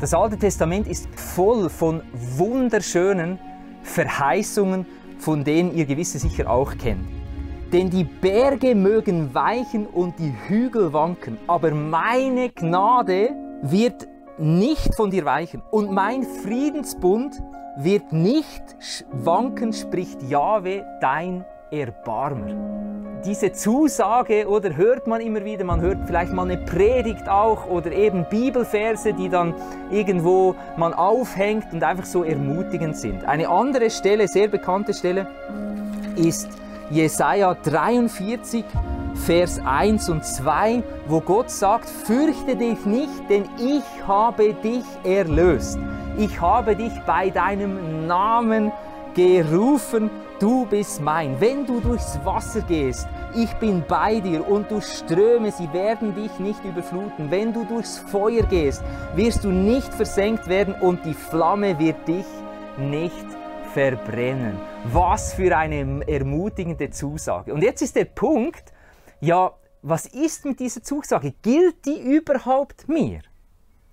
Das Alte Testament ist voll von wunderschönen Verheißungen, von denen ihr gewisse sicher auch kennt. Denn die Berge mögen weichen und die Hügel wanken, aber meine Gnade wird nicht von dir weichen und mein Friedensbund wird nicht wanken, spricht Jahwe, dein Erbarmer diese Zusage oder hört man immer wieder, man hört vielleicht mal eine Predigt auch oder eben Bibelverse, die dann irgendwo man aufhängt und einfach so ermutigend sind. Eine andere Stelle, sehr bekannte Stelle, ist Jesaja 43, Vers 1 und 2, wo Gott sagt, fürchte dich nicht, denn ich habe dich erlöst. Ich habe dich bei deinem Namen gerufen, du bist mein. Wenn du durchs Wasser gehst, ich bin bei dir und du Ströme, sie werden dich nicht überfluten. Wenn du durchs Feuer gehst, wirst du nicht versenkt werden und die Flamme wird dich nicht verbrennen. Was für eine ermutigende Zusage. Und jetzt ist der Punkt, ja, was ist mit dieser Zusage? Gilt die überhaupt mir?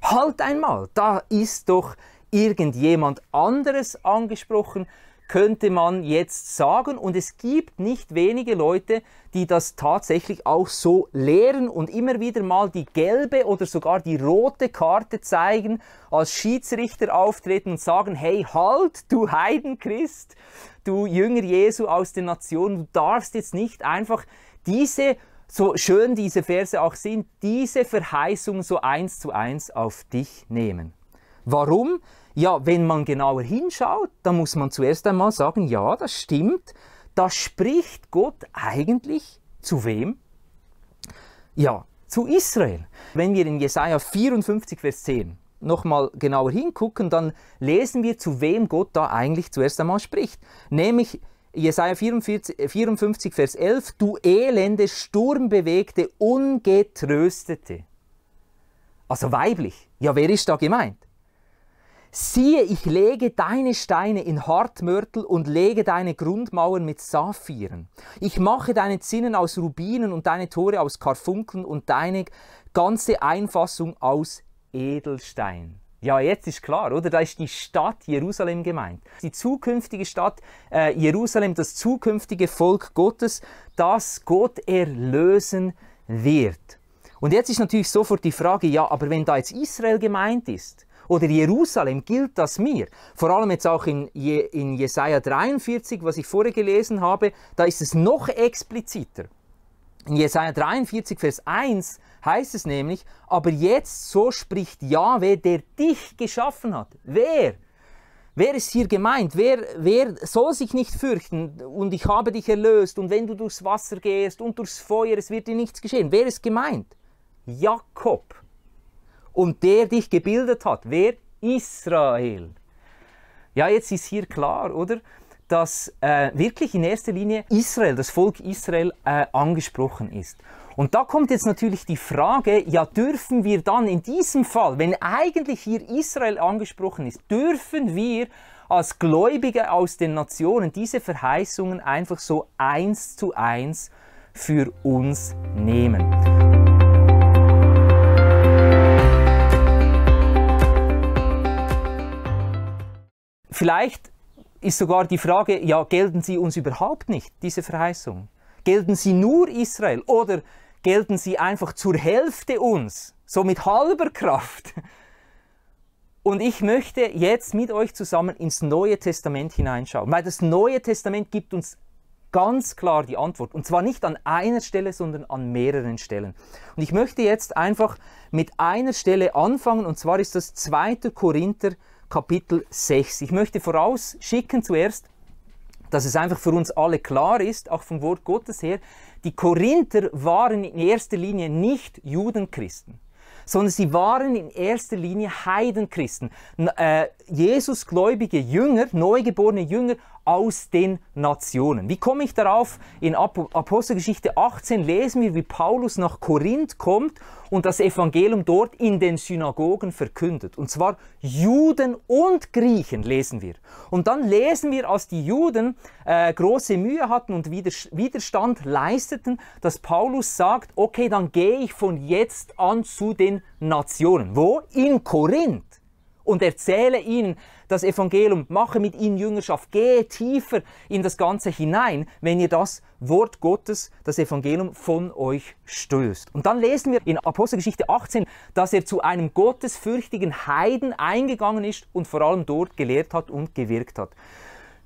Halt einmal, da ist doch irgendjemand anderes angesprochen, könnte man jetzt sagen. Und es gibt nicht wenige Leute, die das tatsächlich auch so lehren und immer wieder mal die gelbe oder sogar die rote Karte zeigen, als Schiedsrichter auftreten und sagen, hey, halt, du Heidenchrist, du Jünger Jesu aus den Nationen, du darfst jetzt nicht einfach diese so schön diese Verse auch sind, diese Verheißung so eins zu eins auf dich nehmen. Warum? Ja, wenn man genauer hinschaut, dann muss man zuerst einmal sagen, ja, das stimmt. Da spricht Gott eigentlich zu wem? Ja, zu Israel. Wenn wir in Jesaja 54, Vers 10 nochmal genauer hingucken, dann lesen wir, zu wem Gott da eigentlich zuerst einmal spricht. Nämlich Jesaja 54, 54, äh, Vers 11, du elende, sturmbewegte, ungetröstete. Also weiblich. Ja, wer ist da gemeint? Siehe, ich lege deine Steine in Hartmörtel und lege deine Grundmauern mit Saphiren. Ich mache deine Zinnen aus Rubinen und deine Tore aus Karfunkeln und deine ganze Einfassung aus Edelstein. Ja, jetzt ist klar, oder? Da ist die Stadt Jerusalem gemeint. Die zukünftige Stadt äh, Jerusalem, das zukünftige Volk Gottes, das Gott erlösen wird. Und jetzt ist natürlich sofort die Frage, ja, aber wenn da jetzt Israel gemeint ist, oder Jerusalem gilt das mir. Vor allem jetzt auch in, Je in Jesaja 43, was ich vorher gelesen habe, da ist es noch expliziter. In Jesaja 43, Vers 1 heißt es nämlich, aber jetzt so spricht Jahwe, der dich geschaffen hat. Wer? Wer ist hier gemeint? Wer, wer soll sich nicht fürchten? Und ich habe dich erlöst. Und wenn du durchs Wasser gehst und durchs Feuer, es wird dir nichts geschehen. Wer ist gemeint? Jakob und der dich gebildet hat. Wer? Israel. Ja, jetzt ist hier klar, oder? Dass äh, wirklich in erster Linie Israel, das Volk Israel äh, angesprochen ist. Und da kommt jetzt natürlich die Frage, ja, dürfen wir dann in diesem Fall, wenn eigentlich hier Israel angesprochen ist, dürfen wir als Gläubige aus den Nationen diese Verheißungen einfach so eins zu eins für uns nehmen? Vielleicht ist sogar die Frage, ja, gelten sie uns überhaupt nicht, diese Verheißung? Gelten sie nur Israel oder gelten sie einfach zur Hälfte uns, so mit halber Kraft? Und ich möchte jetzt mit euch zusammen ins Neue Testament hineinschauen, weil das Neue Testament gibt uns ganz klar die Antwort. Und zwar nicht an einer Stelle, sondern an mehreren Stellen. Und ich möchte jetzt einfach mit einer Stelle anfangen, und zwar ist das 2. Korinther Kapitel 6. Ich möchte vorausschicken zuerst, dass es einfach für uns alle klar ist, auch vom Wort Gottes her, die Korinther waren in erster Linie nicht Judenchristen, sondern sie waren in erster Linie Heidenchristen. Äh, Jesusgläubige Jünger, neugeborene Jünger aus den Nationen. Wie komme ich darauf? In Apostelgeschichte 18 lesen wir, wie Paulus nach Korinth kommt und das Evangelium dort in den Synagogen verkündet. Und zwar Juden und Griechen lesen wir. Und dann lesen wir, als die Juden äh, große Mühe hatten und Widerstand leisteten, dass Paulus sagt, okay, dann gehe ich von jetzt an zu den Nationen. Wo? In Korinth und erzähle ihnen das Evangelium, mache mit ihnen Jüngerschaft, gehe tiefer in das Ganze hinein, wenn ihr das Wort Gottes, das Evangelium von euch stößt. Und dann lesen wir in Apostelgeschichte 18, dass er zu einem gottesfürchtigen Heiden eingegangen ist und vor allem dort gelehrt hat und gewirkt hat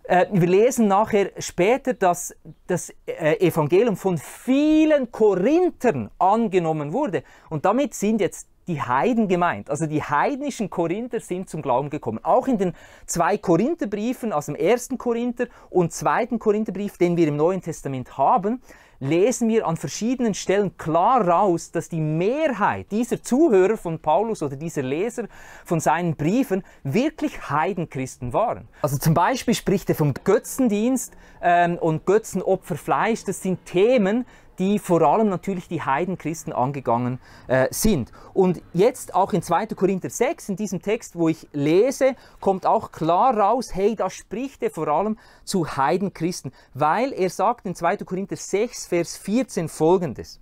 äh, wir lesen nachher später, dass das äh, Evangelium von vielen Korinthern angenommen wurde. Und damit sind jetzt die Heiden gemeint. Also die heidnischen Korinther sind zum Glauben gekommen. Auch in den zwei Korintherbriefen aus dem ersten Korinther und zweiten Korintherbrief, den wir im Neuen Testament haben, lesen wir an verschiedenen Stellen klar raus, dass die Mehrheit dieser Zuhörer von Paulus oder dieser Leser von seinen Briefen wirklich Heidenchristen waren. Also zum Beispiel spricht er vom Götzendienst ähm, und Götzenopferfleisch. Das sind Themen, die vor allem natürlich die Heidenchristen angegangen äh, sind. Und jetzt auch in 2. Korinther 6, in diesem Text, wo ich lese, kommt auch klar raus, hey, da spricht er vor allem zu Heidenchristen, weil er sagt in 2. Korinther 6, Vers 14 folgendes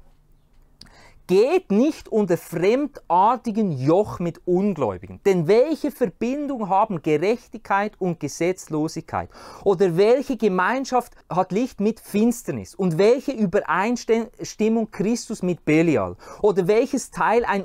geht nicht unter fremdartigen Joch mit Ungläubigen. Denn welche Verbindung haben Gerechtigkeit und Gesetzlosigkeit? Oder welche Gemeinschaft hat Licht mit Finsternis? Und welche Übereinstimmung Christus mit Belial? Oder welches Teil ein,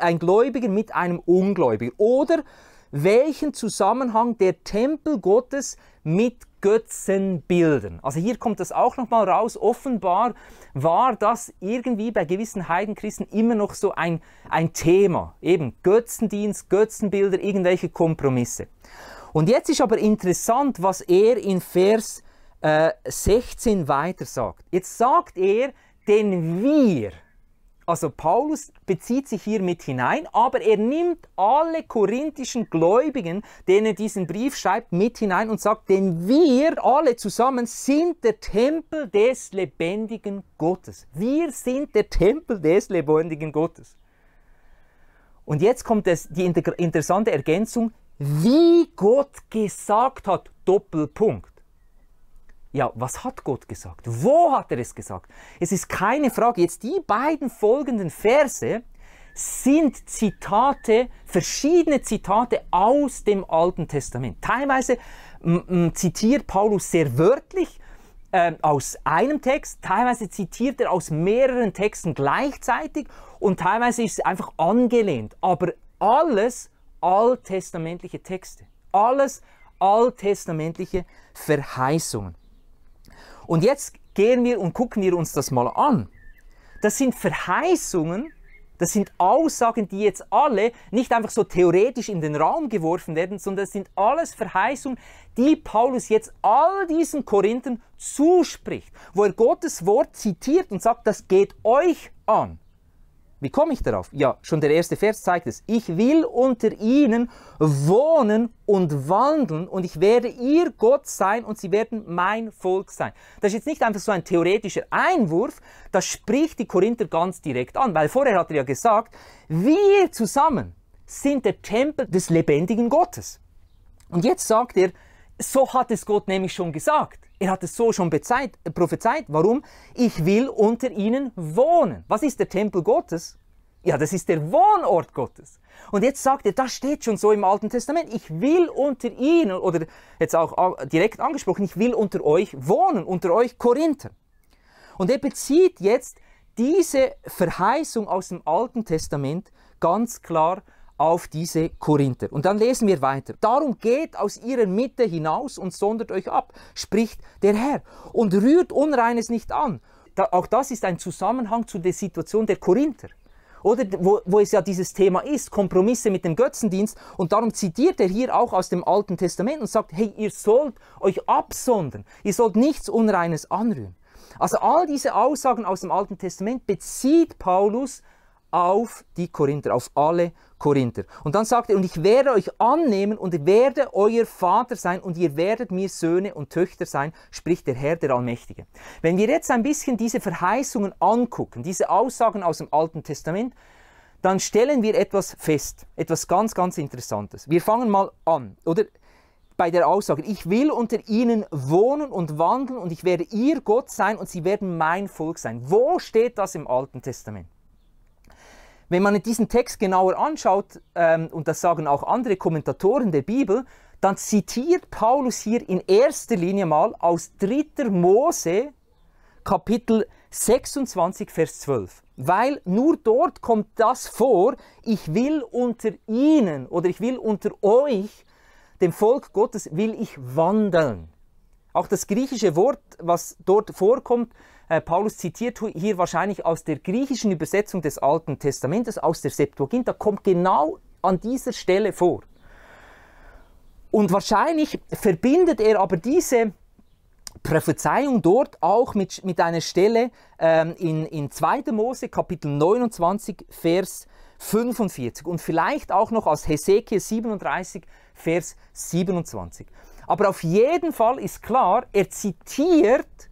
ein Gläubiger mit einem Ungläubigen? Oder welchen Zusammenhang der Tempel Gottes mit Götzenbildern. Also hier kommt das auch nochmal raus. Offenbar war das irgendwie bei gewissen Heidenchristen immer noch so ein, ein Thema. Eben Götzendienst, Götzenbilder, irgendwelche Kompromisse. Und jetzt ist aber interessant, was er in Vers äh, 16 weiter sagt. Jetzt sagt er, denn wir, also Paulus bezieht sich hier mit hinein, aber er nimmt alle korinthischen Gläubigen, denen er diesen Brief schreibt, mit hinein und sagt, denn wir alle zusammen sind der Tempel des lebendigen Gottes. Wir sind der Tempel des lebendigen Gottes. Und jetzt kommt es, die interessante Ergänzung, wie Gott gesagt hat, Doppelpunkt. Ja, was hat Gott gesagt? Wo hat er es gesagt? Es ist keine Frage. Jetzt die beiden folgenden Verse sind Zitate, verschiedene Zitate aus dem Alten Testament. Teilweise zitiert Paulus sehr wörtlich äh, aus einem Text, teilweise zitiert er aus mehreren Texten gleichzeitig und teilweise ist es einfach angelehnt. Aber alles alttestamentliche Texte, alles alttestamentliche Verheißungen. Und jetzt gehen wir und gucken wir uns das mal an. Das sind Verheißungen, das sind Aussagen, die jetzt alle nicht einfach so theoretisch in den Raum geworfen werden, sondern das sind alles Verheißungen, die Paulus jetzt all diesen Korinthern zuspricht, wo er Gottes Wort zitiert und sagt, das geht euch an. Wie komme ich darauf? Ja, schon der erste Vers zeigt es. Ich will unter ihnen wohnen und wandeln und ich werde ihr Gott sein und sie werden mein Volk sein. Das ist jetzt nicht einfach so ein theoretischer Einwurf, das spricht die Korinther ganz direkt an, weil vorher hat er ja gesagt, wir zusammen sind der Tempel des lebendigen Gottes. Und jetzt sagt er, so hat es Gott nämlich schon gesagt. Er hat es so schon bezeit, prophezeit. Warum? Ich will unter ihnen wohnen. Was ist der Tempel Gottes? Ja, das ist der Wohnort Gottes. Und jetzt sagt er, das steht schon so im Alten Testament. Ich will unter ihnen, oder jetzt auch direkt angesprochen, ich will unter euch wohnen, unter euch Korinther. Und er bezieht jetzt diese Verheißung aus dem Alten Testament ganz klar auf diese Korinther. Und dann lesen wir weiter. Darum geht aus ihrer Mitte hinaus und sondert euch ab, spricht der Herr, und rührt Unreines nicht an. Da, auch das ist ein Zusammenhang zu der Situation der Korinther. Oder wo, wo es ja dieses Thema ist, Kompromisse mit dem Götzendienst. Und darum zitiert er hier auch aus dem Alten Testament und sagt, hey, ihr sollt euch absondern. Ihr sollt nichts Unreines anrühren. Also all diese Aussagen aus dem Alten Testament bezieht Paulus auf die Korinther, auf alle Korinther. Und dann sagt er, und ich werde euch annehmen und werde euer Vater sein und ihr werdet mir Söhne und Töchter sein, spricht der Herr der Allmächtige. Wenn wir jetzt ein bisschen diese Verheißungen angucken, diese Aussagen aus dem Alten Testament, dann stellen wir etwas fest, etwas ganz, ganz Interessantes. Wir fangen mal an, oder? bei der Aussage, ich will unter ihnen wohnen und wandeln und ich werde ihr Gott sein und sie werden mein Volk sein. Wo steht das im Alten Testament? Wenn man diesen Text genauer anschaut, ähm, und das sagen auch andere Kommentatoren der Bibel, dann zitiert Paulus hier in erster Linie mal aus 3. Mose Kapitel 26, Vers 12. Weil nur dort kommt das vor, ich will unter ihnen oder ich will unter euch, dem Volk Gottes, will ich wandeln. Auch das griechische Wort, was dort vorkommt, äh, Paulus zitiert hier wahrscheinlich aus der griechischen Übersetzung des Alten Testamentes, aus der Septuaginta, kommt genau an dieser Stelle vor. Und wahrscheinlich verbindet er aber diese Prophezeiung dort auch mit, mit einer Stelle ähm, in, in 2. Mose Kapitel 29, Vers 45 und vielleicht auch noch aus Hesekiel 37, Vers 27. Aber auf jeden Fall ist klar, er zitiert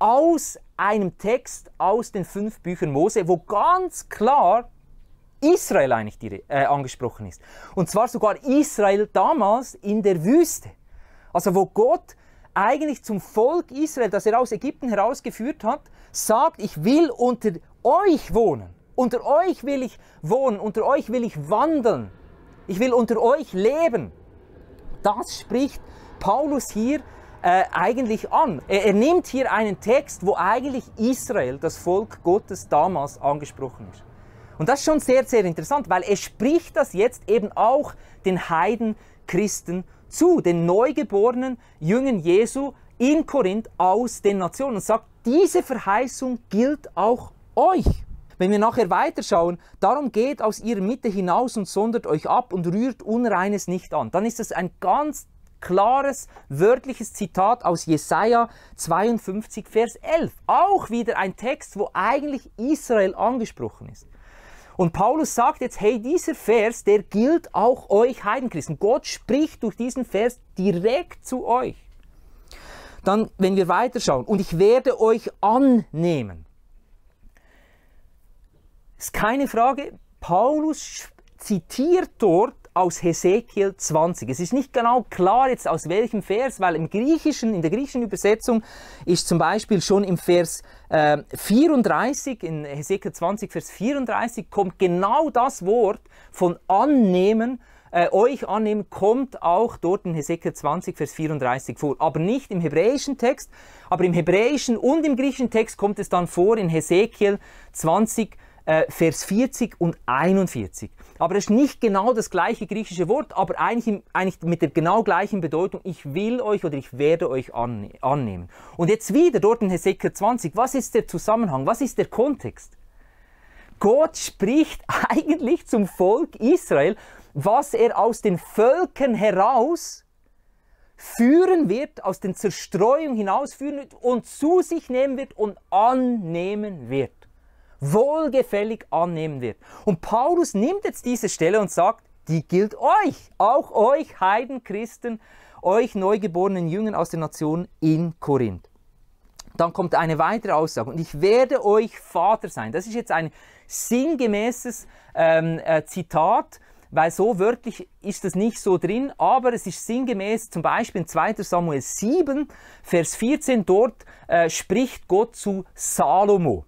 aus einem Text aus den fünf Büchern Mose, wo ganz klar Israel eigentlich die, äh, angesprochen ist. Und zwar sogar Israel damals in der Wüste. Also wo Gott eigentlich zum Volk Israel, das er aus Ägypten herausgeführt hat, sagt, ich will unter euch wohnen. Unter euch will ich wohnen, unter euch will ich wandeln. Ich will unter euch leben. Das spricht Paulus hier äh, eigentlich an? Er, er nimmt hier einen Text, wo eigentlich Israel, das Volk Gottes damals angesprochen ist. Und das ist schon sehr, sehr interessant, weil er spricht das jetzt eben auch den Heiden Christen zu, den neugeborenen Jüngern Jesu in Korinth aus den Nationen und sagt, diese Verheißung gilt auch euch. Wenn wir nachher weiterschauen, darum geht aus ihrer Mitte hinaus und sondert euch ab und rührt Unreines nicht an. Dann ist das ein ganz klares wörtliches Zitat aus Jesaja 52, Vers 11. Auch wieder ein Text, wo eigentlich Israel angesprochen ist. Und Paulus sagt jetzt, hey, dieser Vers, der gilt auch euch Heidenchristen. Gott spricht durch diesen Vers direkt zu euch. Dann, wenn wir weiterschauen, und ich werde euch annehmen. Ist keine Frage, Paulus zitiert dort aus Hesekiel 20. Es ist nicht genau klar jetzt aus welchem Vers, weil im Griechischen, in der griechischen Übersetzung ist zum Beispiel schon im Vers äh, 34, in Hesekiel 20, Vers 34 kommt genau das Wort von annehmen, äh, euch annehmen, kommt auch dort in Hesekiel 20, Vers 34 vor. Aber nicht im hebräischen Text, aber im hebräischen und im griechischen Text kommt es dann vor in Hesekiel 20, Vers äh, Vers 40 und 41. Aber es ist nicht genau das gleiche griechische Wort, aber eigentlich, eigentlich mit der genau gleichen Bedeutung, ich will euch oder ich werde euch annehmen. Und jetzt wieder dort in Hesekiel 20, was ist der Zusammenhang, was ist der Kontext? Gott spricht eigentlich zum Volk Israel, was er aus den Völkern heraus führen wird, aus den Zerstreuungen hinausführen wird und zu sich nehmen wird und annehmen wird wohlgefällig annehmen wird. Und Paulus nimmt jetzt diese Stelle und sagt, die gilt euch, auch euch Heiden, Christen, euch neugeborenen Jüngern aus der Nation in Korinth. Dann kommt eine weitere Aussage, und ich werde euch Vater sein. Das ist jetzt ein sinngemäßes ähm, äh, Zitat, weil so wörtlich ist das nicht so drin, aber es ist sinngemäß zum Beispiel in 2 Samuel 7, Vers 14, dort äh, spricht Gott zu Salomo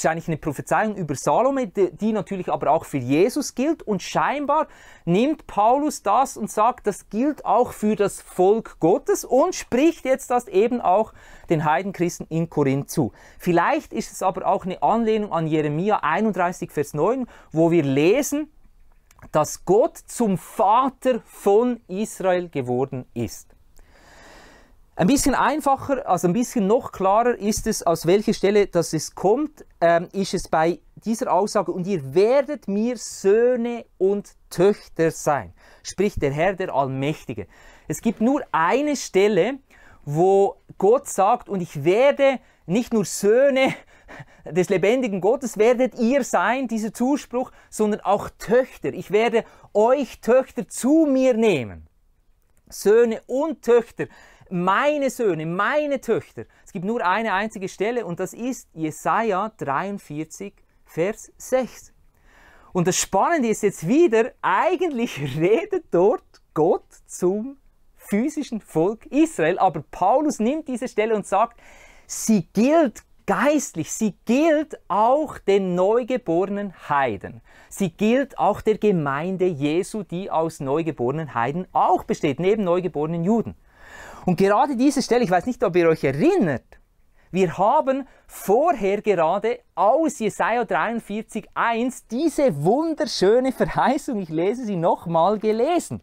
ist eigentlich eine Prophezeiung über Salome, die natürlich aber auch für Jesus gilt. Und scheinbar nimmt Paulus das und sagt, das gilt auch für das Volk Gottes und spricht jetzt das eben auch den Heidenchristen in Korinth zu. Vielleicht ist es aber auch eine Anlehnung an Jeremia 31, Vers 9, wo wir lesen, dass Gott zum Vater von Israel geworden ist. Ein bisschen einfacher, also ein bisschen noch klarer ist es, aus welcher Stelle das es kommt, ähm, ist es bei dieser Aussage, und ihr werdet mir Söhne und Töchter sein, spricht der Herr der Allmächtige. Es gibt nur eine Stelle, wo Gott sagt, und ich werde nicht nur Söhne des lebendigen Gottes werdet ihr sein, dieser Zuspruch, sondern auch Töchter. Ich werde euch Töchter zu mir nehmen. Söhne und Töchter meine Söhne, meine Töchter. Es gibt nur eine einzige Stelle und das ist Jesaja 43, Vers 6. Und das Spannende ist jetzt wieder, eigentlich redet dort Gott zum physischen Volk Israel, aber Paulus nimmt diese Stelle und sagt, sie gilt geistlich, sie gilt auch den neugeborenen Heiden. Sie gilt auch der Gemeinde Jesu, die aus neugeborenen Heiden auch besteht, neben neugeborenen Juden. Und gerade diese Stelle, ich weiß nicht, ob ihr euch erinnert, wir haben vorher gerade aus Jesaja 43, 1 diese wunderschöne Verheißung, ich lese sie nochmal, gelesen.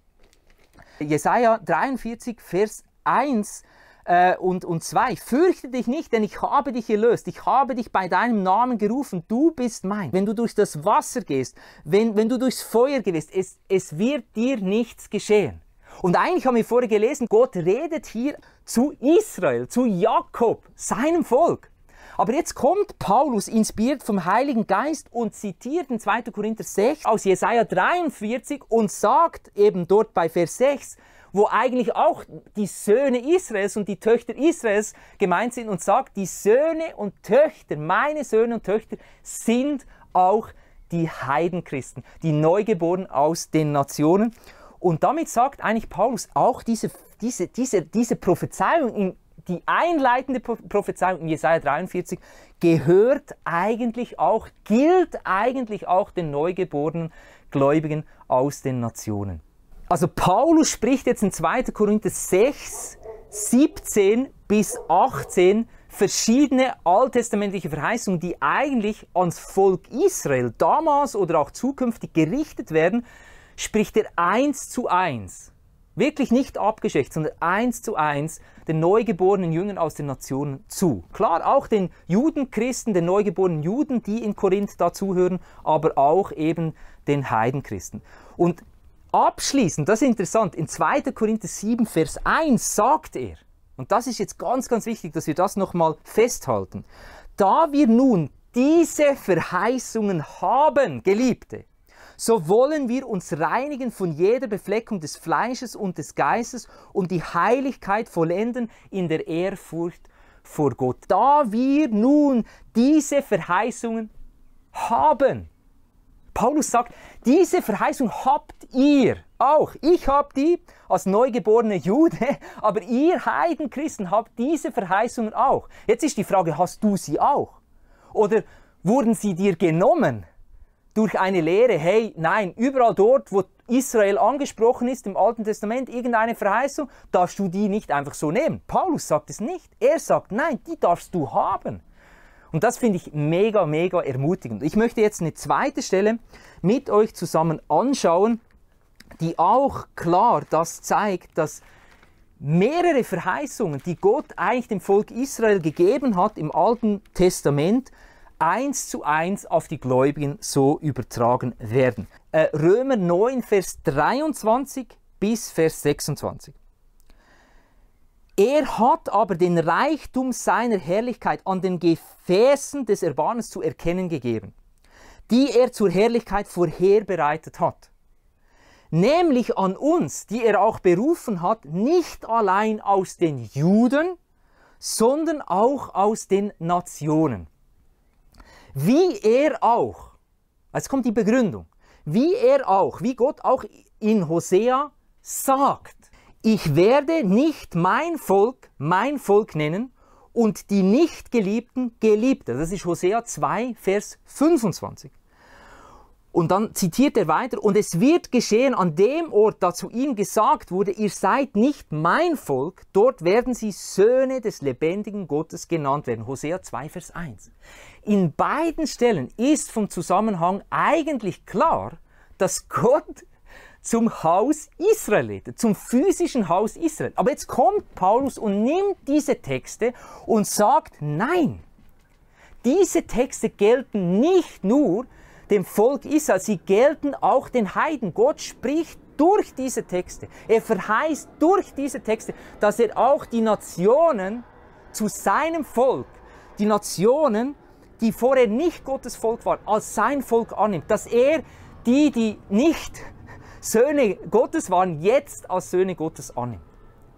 Jesaja 43, Vers 1 äh, und, und 2. Fürchte dich nicht, denn ich habe dich erlöst. Ich habe dich bei deinem Namen gerufen. Du bist mein. Wenn du durch das Wasser gehst, wenn, wenn du durchs Feuer gehst, es, es wird dir nichts geschehen. Und eigentlich haben wir vorher gelesen, Gott redet hier zu Israel, zu Jakob, seinem Volk. Aber jetzt kommt Paulus, inspiriert vom Heiligen Geist, und zitiert in 2. Korinther 6 aus Jesaja 43 und sagt eben dort bei Vers 6, wo eigentlich auch die Söhne Israels und die Töchter Israels gemeint sind und sagt, die Söhne und Töchter, meine Söhne und Töchter sind auch die Heidenchristen, die Neugeborenen aus den Nationen. Und damit sagt eigentlich Paulus auch diese, diese, diese, diese Prophezeiung, die einleitende Prophezeiung in Jesaja 43 gehört eigentlich auch, gilt eigentlich auch den neugeborenen Gläubigen aus den Nationen. Also Paulus spricht jetzt in 2. Korinther 6, 17 bis 18 verschiedene alttestamentliche Verheißungen, die eigentlich ans Volk Israel damals oder auch zukünftig gerichtet werden, spricht er eins zu eins, wirklich nicht abgeschwächt, sondern eins zu eins den neugeborenen Jüngern aus den Nationen zu. Klar, auch den Judenchristen, den neugeborenen Juden, die in Korinth dazuhören, aber auch eben den Heidenchristen. Und abschließend, das ist interessant, in 2. Korinther 7, Vers 1 sagt er, und das ist jetzt ganz, ganz wichtig, dass wir das nochmal festhalten, da wir nun diese Verheißungen haben, Geliebte, so wollen wir uns reinigen von jeder Befleckung des Fleisches und des Geistes und die Heiligkeit vollenden in der Ehrfurcht vor Gott. Da wir nun diese Verheißungen haben. Paulus sagt, diese Verheißung habt ihr auch. Ich habe die als neugeborene Jude, aber ihr Heidenchristen habt diese Verheißungen auch. Jetzt ist die Frage, hast du sie auch? Oder wurden sie dir genommen? durch eine Lehre, hey, nein, überall dort, wo Israel angesprochen ist im Alten Testament, irgendeine Verheißung, darfst du die nicht einfach so nehmen. Paulus sagt es nicht. Er sagt, nein, die darfst du haben. Und das finde ich mega, mega ermutigend. Ich möchte jetzt eine zweite Stelle mit euch zusammen anschauen, die auch klar das zeigt, dass mehrere Verheißungen, die Gott eigentlich dem Volk Israel gegeben hat im Alten Testament, eins zu eins auf die Gläubigen so übertragen werden. Äh, Römer 9, Vers 23 bis Vers 26. Er hat aber den Reichtum seiner Herrlichkeit an den Gefäßen des Erbarmens zu erkennen gegeben, die er zur Herrlichkeit vorherbereitet hat. Nämlich an uns, die er auch berufen hat, nicht allein aus den Juden, sondern auch aus den Nationen wie er auch, jetzt also kommt die Begründung, wie er auch, wie Gott auch in Hosea sagt, ich werde nicht mein Volk mein Volk nennen und die Nichtgeliebten Geliebte. Das ist Hosea 2, Vers 25. Und dann zitiert er weiter, und es wird geschehen an dem Ort, da zu ihm gesagt wurde, ihr seid nicht mein Volk, dort werden sie Söhne des lebendigen Gottes genannt werden. Hosea 2, Vers 1. In beiden Stellen ist vom Zusammenhang eigentlich klar, dass Gott zum Haus Israel redet, zum physischen Haus Israel. Aber jetzt kommt Paulus und nimmt diese Texte und sagt, nein, diese Texte gelten nicht nur dem Volk Israel. Sie gelten auch den Heiden. Gott spricht durch diese Texte. Er verheißt durch diese Texte, dass er auch die Nationen zu seinem Volk, die Nationen, die vorher nicht Gottes Volk waren, als sein Volk annimmt. Dass er die, die nicht Söhne Gottes waren, jetzt als Söhne Gottes annimmt.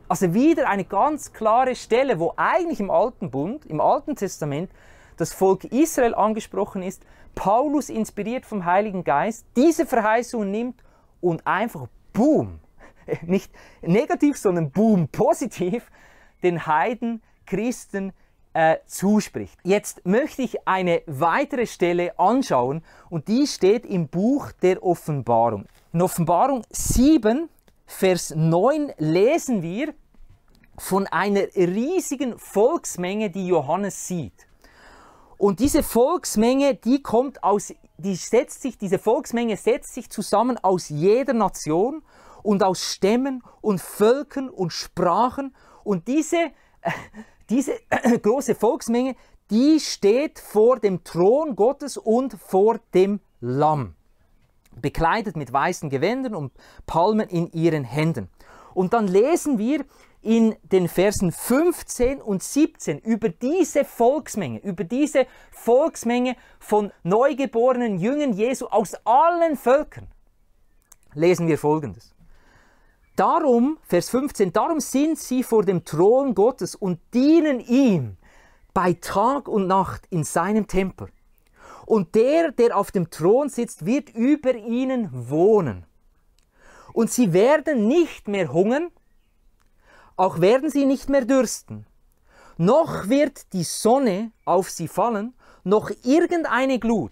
Also wieder eine ganz klare Stelle, wo eigentlich im Alten Bund, im Alten Testament, das Volk Israel angesprochen ist, Paulus inspiriert vom Heiligen Geist diese Verheißung nimmt und einfach boom, nicht negativ, sondern boom, positiv, den Heiden, Christen äh, zuspricht. Jetzt möchte ich eine weitere Stelle anschauen und die steht im Buch der Offenbarung. In Offenbarung 7, Vers 9 lesen wir von einer riesigen Volksmenge, die Johannes sieht. Und diese Volksmenge, die kommt aus, die setzt sich, diese Volksmenge setzt sich zusammen aus jeder Nation und aus Stämmen und Völkern und Sprachen. Und diese, äh, diese äh, große Volksmenge, die steht vor dem Thron Gottes und vor dem Lamm, bekleidet mit weißen Gewändern und Palmen in ihren Händen. Und dann lesen wir in den Versen 15 und 17 über diese Volksmenge, über diese Volksmenge von neugeborenen Jüngern Jesu aus allen Völkern, lesen wir Folgendes. Darum, Vers 15, darum sind sie vor dem Thron Gottes und dienen ihm bei Tag und Nacht in seinem Tempel. Und der, der auf dem Thron sitzt, wird über ihnen wohnen. Und sie werden nicht mehr hungern, auch werden sie nicht mehr dürsten. Noch wird die Sonne auf sie fallen, noch irgendeine Glut.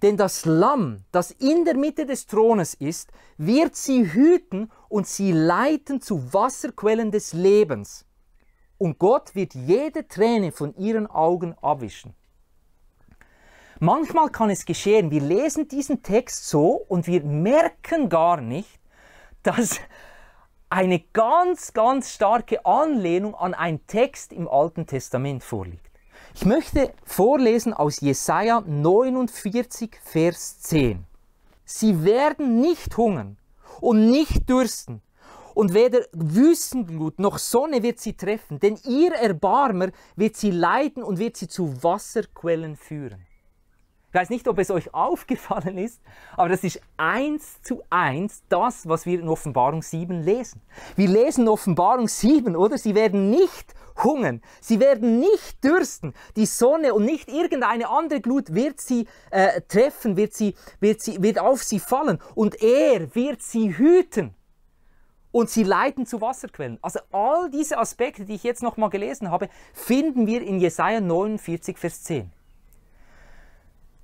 Denn das Lamm, das in der Mitte des Thrones ist, wird sie hüten und sie leiten zu Wasserquellen des Lebens. Und Gott wird jede Träne von ihren Augen abwischen. Manchmal kann es geschehen, wir lesen diesen Text so und wir merken gar nicht, dass eine ganz, ganz starke Anlehnung an einen Text im Alten Testament vorliegt. Ich möchte vorlesen aus Jesaja 49, Vers 10. Sie werden nicht hungern und nicht dürsten, und weder Wüstenglut noch Sonne wird sie treffen, denn ihr Erbarmer wird sie leiden und wird sie zu Wasserquellen führen. Ich weiß nicht, ob es euch aufgefallen ist, aber das ist eins zu eins das, was wir in Offenbarung 7 lesen. Wir lesen Offenbarung 7, oder? Sie werden nicht hungern, sie werden nicht dürsten. Die Sonne und nicht irgendeine andere Glut wird sie äh, treffen, wird, sie, wird, sie, wird auf sie fallen und er wird sie hüten und sie leiten zu Wasserquellen. Also all diese Aspekte, die ich jetzt nochmal gelesen habe, finden wir in Jesaja 49, Vers 10.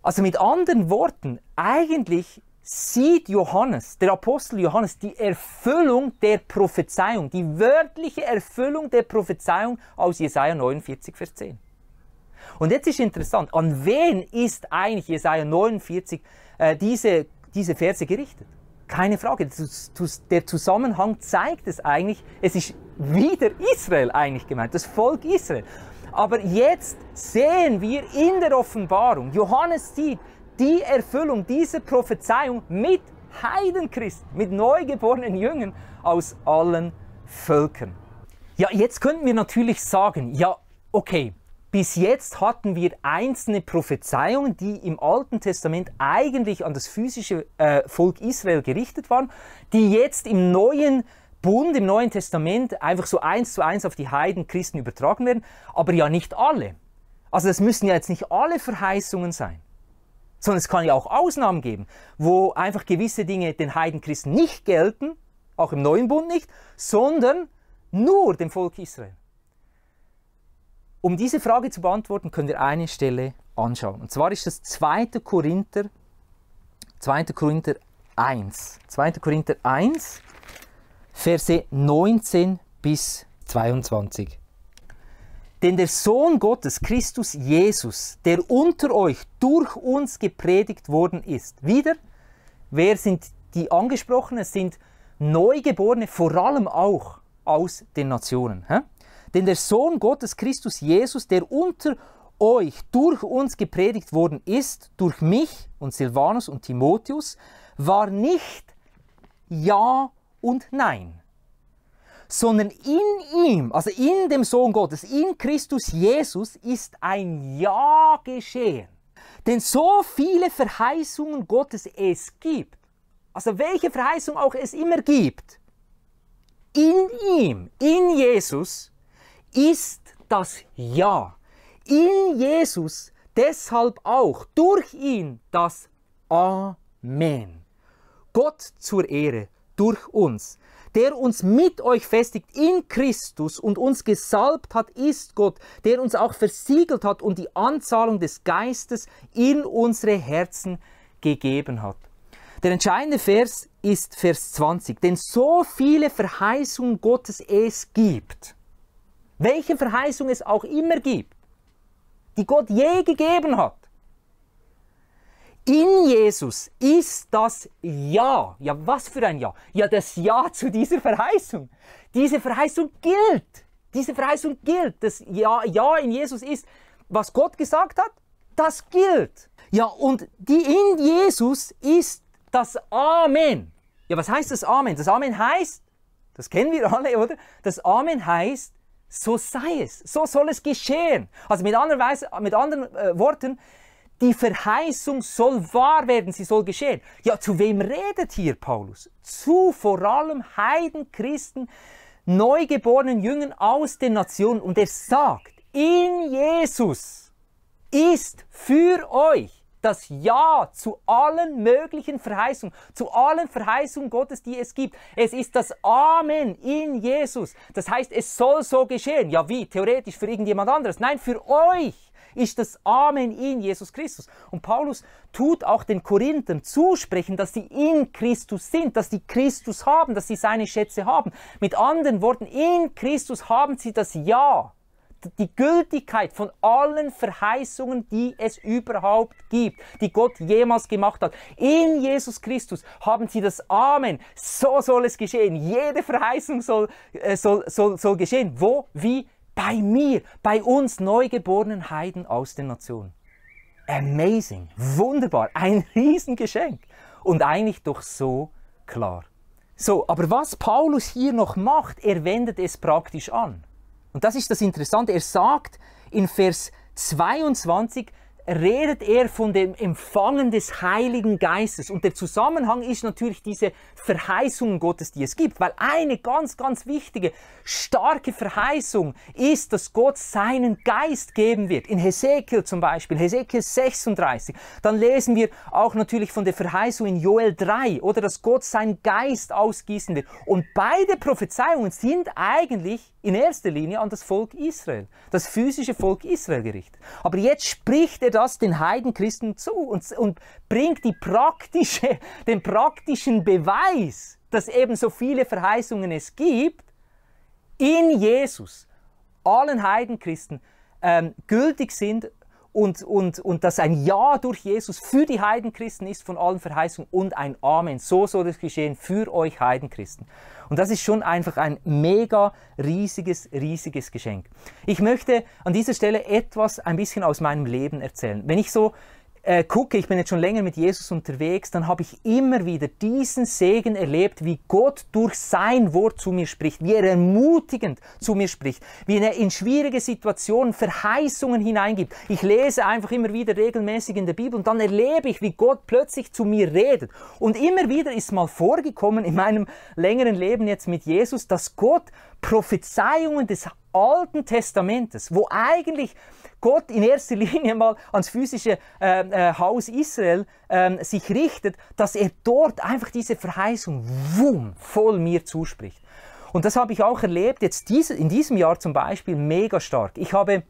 Also mit anderen Worten, eigentlich sieht Johannes, der Apostel Johannes, die Erfüllung der Prophezeiung, die wörtliche Erfüllung der Prophezeiung aus Jesaja 49, Vers 10. Und jetzt ist interessant, an wen ist eigentlich Jesaja 49 äh, diese, diese Verse gerichtet? Keine Frage, der Zusammenhang zeigt es eigentlich, es ist wieder Israel eigentlich gemeint, das Volk Israel. Aber jetzt sehen wir in der Offenbarung, Johannes sieht die Erfüllung dieser Prophezeiung mit Heidenchristen, mit neugeborenen Jüngern aus allen Völkern. Ja, jetzt könnten wir natürlich sagen, ja, okay, bis jetzt hatten wir einzelne Prophezeiungen, die im Alten Testament eigentlich an das physische äh, Volk Israel gerichtet waren, die jetzt im Neuen Testament Bund im Neuen Testament einfach so eins zu eins auf die Heiden Christen übertragen werden, aber ja nicht alle. Also das müssen ja jetzt nicht alle Verheißungen sein, sondern es kann ja auch Ausnahmen geben, wo einfach gewisse Dinge den Heiden Christen nicht gelten, auch im Neuen Bund nicht, sondern nur dem Volk Israel. Um diese Frage zu beantworten, können wir eine Stelle anschauen. Und zwar ist das 2. Korinther, 2. Korinther 1. 2. Korinther 1, Verse 19 bis 22. Denn der Sohn Gottes, Christus Jesus, der unter euch durch uns gepredigt worden ist. Wieder, wer sind die Angesprochenen? Es sind Neugeborene, vor allem auch aus den Nationen. Hä? Denn der Sohn Gottes, Christus Jesus, der unter euch durch uns gepredigt worden ist, durch mich und Silvanus und Timotheus, war nicht Ja und Nein, sondern in ihm, also in dem Sohn Gottes, in Christus Jesus ist ein Ja geschehen. Denn so viele Verheißungen Gottes es gibt, also welche Verheißung auch es immer gibt, in ihm, in Jesus, ist das Ja. In Jesus deshalb auch durch ihn das Amen. Gott zur Ehre durch uns. Der uns mit euch festigt in Christus und uns gesalbt hat, ist Gott, der uns auch versiegelt hat und die Anzahlung des Geistes in unsere Herzen gegeben hat. Der entscheidende Vers ist Vers 20. Denn so viele Verheißungen Gottes es gibt, welche Verheißung es auch immer gibt, die Gott je gegeben hat, in Jesus ist das Ja. Ja, was für ein Ja? Ja, das Ja zu dieser Verheißung. Diese Verheißung gilt. Diese Verheißung gilt. Das Ja, ja in Jesus ist, was Gott gesagt hat, das gilt. Ja, und die in Jesus ist das Amen. Ja, was heißt das Amen? Das Amen heißt, das kennen wir alle, oder? Das Amen heißt, so sei es, so soll es geschehen. Also mit anderen, Weise, mit anderen äh, Worten, die Verheißung soll wahr werden, sie soll geschehen. Ja, zu wem redet hier Paulus? Zu vor allem Heiden, Christen, neugeborenen Jüngern aus den Nationen. Und er sagt, in Jesus ist für euch das Ja zu allen möglichen Verheißungen, zu allen Verheißungen Gottes, die es gibt. Es ist das Amen in Jesus. Das heißt, es soll so geschehen. Ja, wie? Theoretisch für irgendjemand anderes. Nein, für euch ist das Amen in Jesus Christus. Und Paulus tut auch den Korinthern zusprechen, dass sie in Christus sind, dass sie Christus haben, dass sie seine Schätze haben. Mit anderen Worten, in Christus haben sie das Ja, die Gültigkeit von allen Verheißungen, die es überhaupt gibt, die Gott jemals gemacht hat. In Jesus Christus haben sie das Amen. So soll es geschehen. Jede Verheißung soll, äh, soll, soll, soll geschehen. Wo? Wie? bei mir, bei uns neugeborenen Heiden aus den Nationen. Amazing, wunderbar, ein Riesengeschenk und eigentlich doch so klar. So, aber was Paulus hier noch macht, er wendet es praktisch an. Und das ist das Interessante, er sagt in Vers 22, redet er von dem Empfangen des Heiligen Geistes. Und der Zusammenhang ist natürlich diese Verheißungen Gottes, die es gibt. Weil eine ganz, ganz wichtige, starke Verheißung ist, dass Gott seinen Geist geben wird. In Hesekiel zum Beispiel, Hesekiel 36. Dann lesen wir auch natürlich von der Verheißung in Joel 3, oder dass Gott seinen Geist ausgießen wird. Und beide Prophezeiungen sind eigentlich in erster Linie an das Volk Israel, das physische Volk Israel gerichtet. Aber jetzt spricht er das den Heiden Christen zu und, und bringt praktische, den praktischen Beweis, dass eben so viele Verheißungen es gibt, in Jesus allen Heidenchristen ähm, gültig sind und, und, und dass ein Ja durch Jesus für die Heidenchristen ist von allen Verheißungen und ein Amen. So soll es geschehen für euch Heidenchristen. Und das ist schon einfach ein mega riesiges, riesiges Geschenk. Ich möchte an dieser Stelle etwas ein bisschen aus meinem Leben erzählen. Wenn ich so äh, gucke, ich bin jetzt schon länger mit Jesus unterwegs, dann habe ich immer wieder diesen Segen erlebt, wie Gott durch sein Wort zu mir spricht, wie er ermutigend zu mir spricht, wie er in schwierige Situationen Verheißungen hineingibt. Ich lese einfach immer wieder regelmäßig in der Bibel und dann erlebe ich, wie Gott plötzlich zu mir redet. Und immer wieder ist mal vorgekommen in meinem längeren Leben jetzt mit Jesus, dass Gott Prophezeiungen des Alten Testamentes, wo eigentlich Gott in erster Linie mal ans physische äh, äh, Haus Israel äh, sich richtet, dass er dort einfach diese Verheißung wumm, voll mir zuspricht. Und das habe ich auch erlebt, jetzt diese, in diesem Jahr zum Beispiel mega stark. Ich habe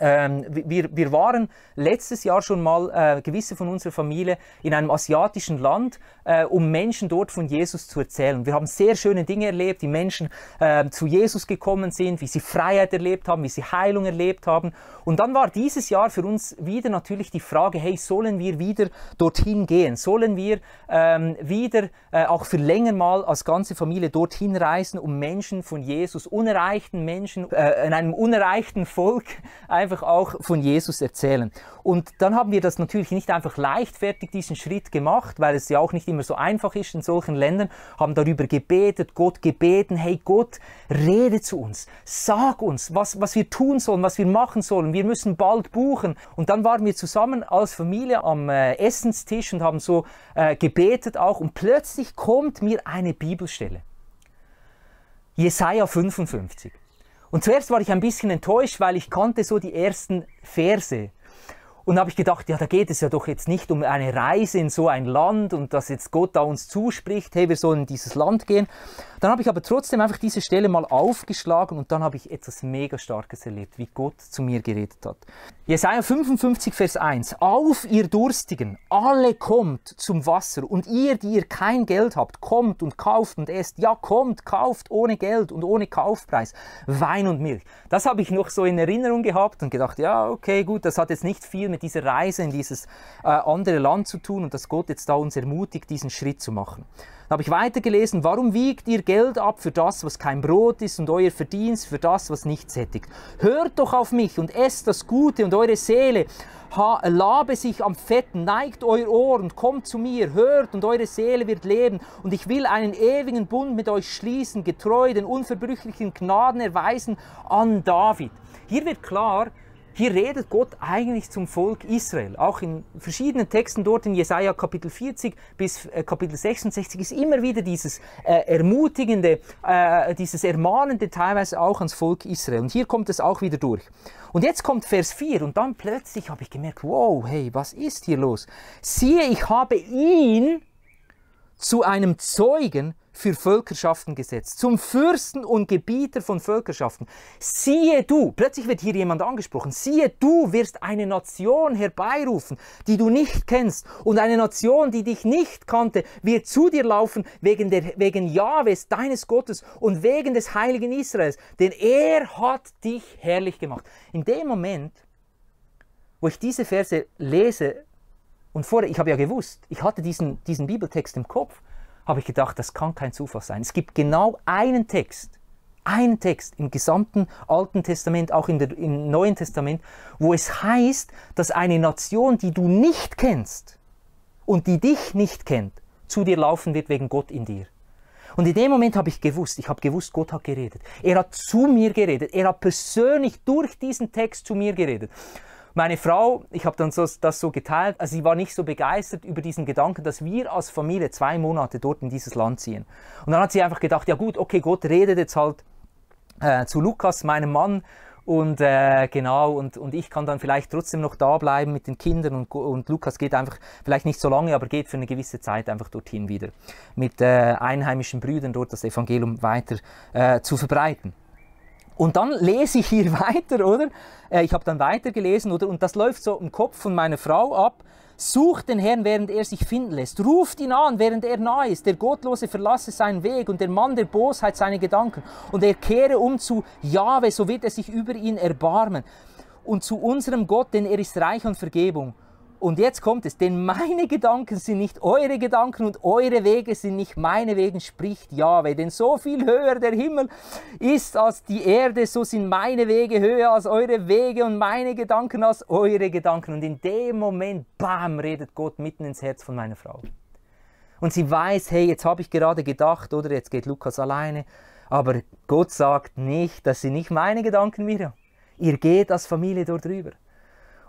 ähm, wir, wir, waren letztes Jahr schon mal, äh, gewisse von unserer Familie, in einem asiatischen Land, äh, um Menschen dort von Jesus zu erzählen. Wir haben sehr schöne Dinge erlebt, wie Menschen äh, zu Jesus gekommen sind, wie sie Freiheit erlebt haben, wie sie Heilung erlebt haben. Und dann war dieses Jahr für uns wieder natürlich die Frage, hey, sollen wir wieder dorthin gehen? Sollen wir ähm, wieder äh, auch für länger mal als ganze Familie dorthin reisen, um Menschen von Jesus, unerreichten Menschen, äh, in einem unerreichten Volk einfach auch von Jesus erzählen? Und dann haben wir das natürlich nicht einfach leichtfertig diesen Schritt gemacht, weil es ja auch nicht immer immer so einfach ist in solchen Ländern, haben darüber gebetet, Gott gebeten, hey Gott, rede zu uns, sag uns, was, was wir tun sollen, was wir machen sollen, wir müssen bald buchen. Und dann waren wir zusammen als Familie am äh, Essenstisch und haben so äh, gebetet auch und plötzlich kommt mir eine Bibelstelle. Jesaja 55. Und zuerst war ich ein bisschen enttäuscht, weil ich kannte so die ersten Verse und habe ich gedacht, ja, da geht es ja doch jetzt nicht um eine Reise in so ein Land und dass jetzt Gott da uns zuspricht, hey, wir sollen in dieses Land gehen. Dann habe ich aber trotzdem einfach diese Stelle mal aufgeschlagen und dann habe ich etwas mega Starkes erlebt, wie Gott zu mir geredet hat. Jesaja 55, Vers 1. Auf, ihr Durstigen, alle kommt zum Wasser und ihr, die ihr kein Geld habt, kommt und kauft und esst. Ja, kommt, kauft ohne Geld und ohne Kaufpreis Wein und Milch. Das habe ich noch so in Erinnerung gehabt und gedacht, ja, okay, gut, das hat jetzt nicht viel mit mit dieser Reise in dieses äh, andere Land zu tun und dass Gott jetzt da uns ermutigt, diesen Schritt zu machen. Dann habe ich weitergelesen, warum wiegt ihr Geld ab für das, was kein Brot ist und euer Verdienst für das, was nicht sättigt? Hört doch auf mich und esst das Gute und eure Seele ha, labe sich am Fetten, neigt euer Ohr und kommt zu mir, hört und eure Seele wird leben. Und ich will einen ewigen Bund mit euch schließen, getreu den unverbrüchlichen Gnaden erweisen an David. Hier wird klar, hier redet Gott eigentlich zum Volk Israel. Auch in verschiedenen Texten dort in Jesaja Kapitel 40 bis äh, Kapitel 66 ist immer wieder dieses äh, ermutigende, äh, dieses ermahnende teilweise auch ans Volk Israel. Und hier kommt es auch wieder durch. Und jetzt kommt Vers 4 und dann plötzlich habe ich gemerkt, wow, hey, was ist hier los? Siehe, ich habe ihn zu einem Zeugen für Völkerschaften gesetzt, zum Fürsten und Gebieter von Völkerschaften. Siehe du, plötzlich wird hier jemand angesprochen, siehe du wirst eine Nation herbeirufen, die du nicht kennst, und eine Nation, die dich nicht kannte, wird zu dir laufen wegen, der, wegen Jahwes, deines Gottes, und wegen des heiligen Israels, denn er hat dich herrlich gemacht. In dem Moment, wo ich diese Verse lese, und vorher, ich habe ja gewusst, ich hatte diesen, diesen Bibeltext im Kopf, habe ich gedacht, das kann kein Zufall sein. Es gibt genau einen Text, einen Text im gesamten Alten Testament, auch der, im Neuen Testament, wo es heißt, dass eine Nation, die du nicht kennst und die dich nicht kennt, zu dir laufen wird wegen Gott in dir. Und in dem Moment habe ich gewusst, ich habe gewusst, Gott hat geredet. Er hat zu mir geredet. Er hat persönlich durch diesen Text zu mir geredet. Meine Frau, ich habe dann so, das so geteilt, also sie war nicht so begeistert über diesen Gedanken, dass wir als Familie zwei Monate dort in dieses Land ziehen. Und dann hat sie einfach gedacht, ja gut, okay, Gott redet jetzt halt äh, zu Lukas, meinem Mann, und äh, genau, und, und ich kann dann vielleicht trotzdem noch da bleiben mit den Kindern und, und Lukas geht einfach, vielleicht nicht so lange, aber geht für eine gewisse Zeit einfach dorthin wieder, mit äh, einheimischen Brüdern dort das Evangelium weiter äh, zu verbreiten. Und dann lese ich hier weiter, oder? Äh, ich habe dann weitergelesen, oder? Und das läuft so im Kopf von meiner Frau ab. Sucht den Herrn, während er sich finden lässt. Ruft ihn an, während er nahe ist. Der Gottlose verlasse seinen Weg und der Mann der Bosheit seine Gedanken. Und er kehre um zu Jahwe, so wird er sich über ihn erbarmen. Und zu unserem Gott, denn er ist reich an Vergebung und jetzt kommt es, denn meine Gedanken sind nicht eure Gedanken und eure Wege sind nicht meine Wege, spricht Jahwe. Denn so viel höher der Himmel ist als die Erde, so sind meine Wege höher als eure Wege und meine Gedanken als eure Gedanken. Und in dem Moment, bam, redet Gott mitten ins Herz von meiner Frau. Und sie weiß, hey, jetzt habe ich gerade gedacht, oder jetzt geht Lukas alleine. Aber Gott sagt nicht, das sind nicht meine Gedanken, Miriam. Ihr geht als Familie dort drüber.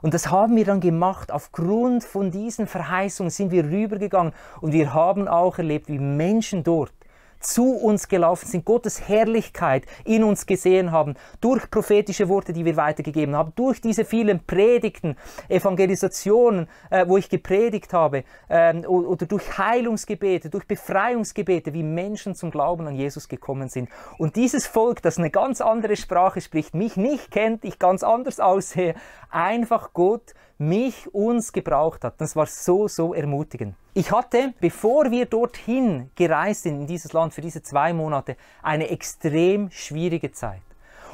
Und das haben wir dann gemacht. Aufgrund von diesen Verheißungen sind wir rübergegangen und wir haben auch erlebt, wie Menschen dort zu uns gelaufen sind, Gottes Herrlichkeit in uns gesehen haben, durch prophetische Worte, die wir weitergegeben haben, durch diese vielen Predigten, Evangelisationen, äh, wo ich gepredigt habe, ähm, oder durch Heilungsgebete, durch Befreiungsgebete, wie Menschen zum Glauben an Jesus gekommen sind. Und dieses Volk, das eine ganz andere Sprache spricht, mich nicht kennt, ich ganz anders aussehe, einfach Gott mich, uns gebraucht hat. Das war so, so ermutigend. Ich hatte, bevor wir dorthin gereist sind, in dieses Land für diese zwei Monate, eine extrem schwierige Zeit.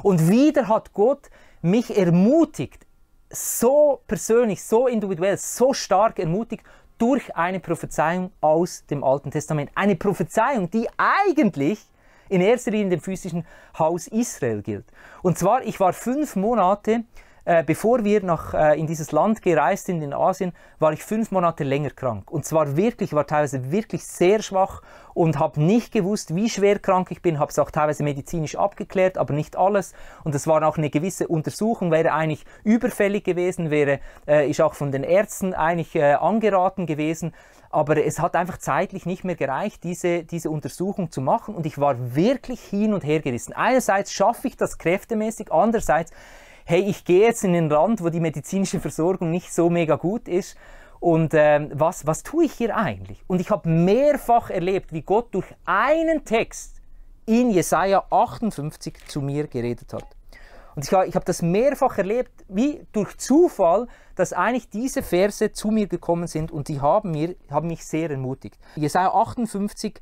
Und wieder hat Gott mich ermutigt, so persönlich, so individuell, so stark ermutigt durch eine Prophezeiung aus dem Alten Testament. Eine Prophezeiung, die eigentlich in erster Linie dem physischen Haus Israel gilt. Und zwar, ich war fünf Monate äh, bevor wir nach, äh, in dieses Land gereist sind, in Asien, war ich fünf Monate länger krank. Und zwar wirklich, war teilweise wirklich sehr schwach und habe nicht gewusst, wie schwer krank ich bin, habe es auch teilweise medizinisch abgeklärt, aber nicht alles. Und es war auch eine gewisse Untersuchung, wäre eigentlich überfällig gewesen, wäre, äh, ist auch von den Ärzten eigentlich äh, angeraten gewesen. Aber es hat einfach zeitlich nicht mehr gereicht, diese, diese Untersuchung zu machen. Und ich war wirklich hin und her gerissen. Einerseits schaffe ich das kräftemäßig, andererseits hey, ich gehe jetzt in ein Land, wo die medizinische Versorgung nicht so mega gut ist und äh, was, was tue ich hier eigentlich? Und ich habe mehrfach erlebt, wie Gott durch einen Text in Jesaja 58 zu mir geredet hat. Und ich, ich habe das mehrfach erlebt, wie durch Zufall, dass eigentlich diese Verse zu mir gekommen sind und die haben, mir, haben mich sehr ermutigt. Jesaja 58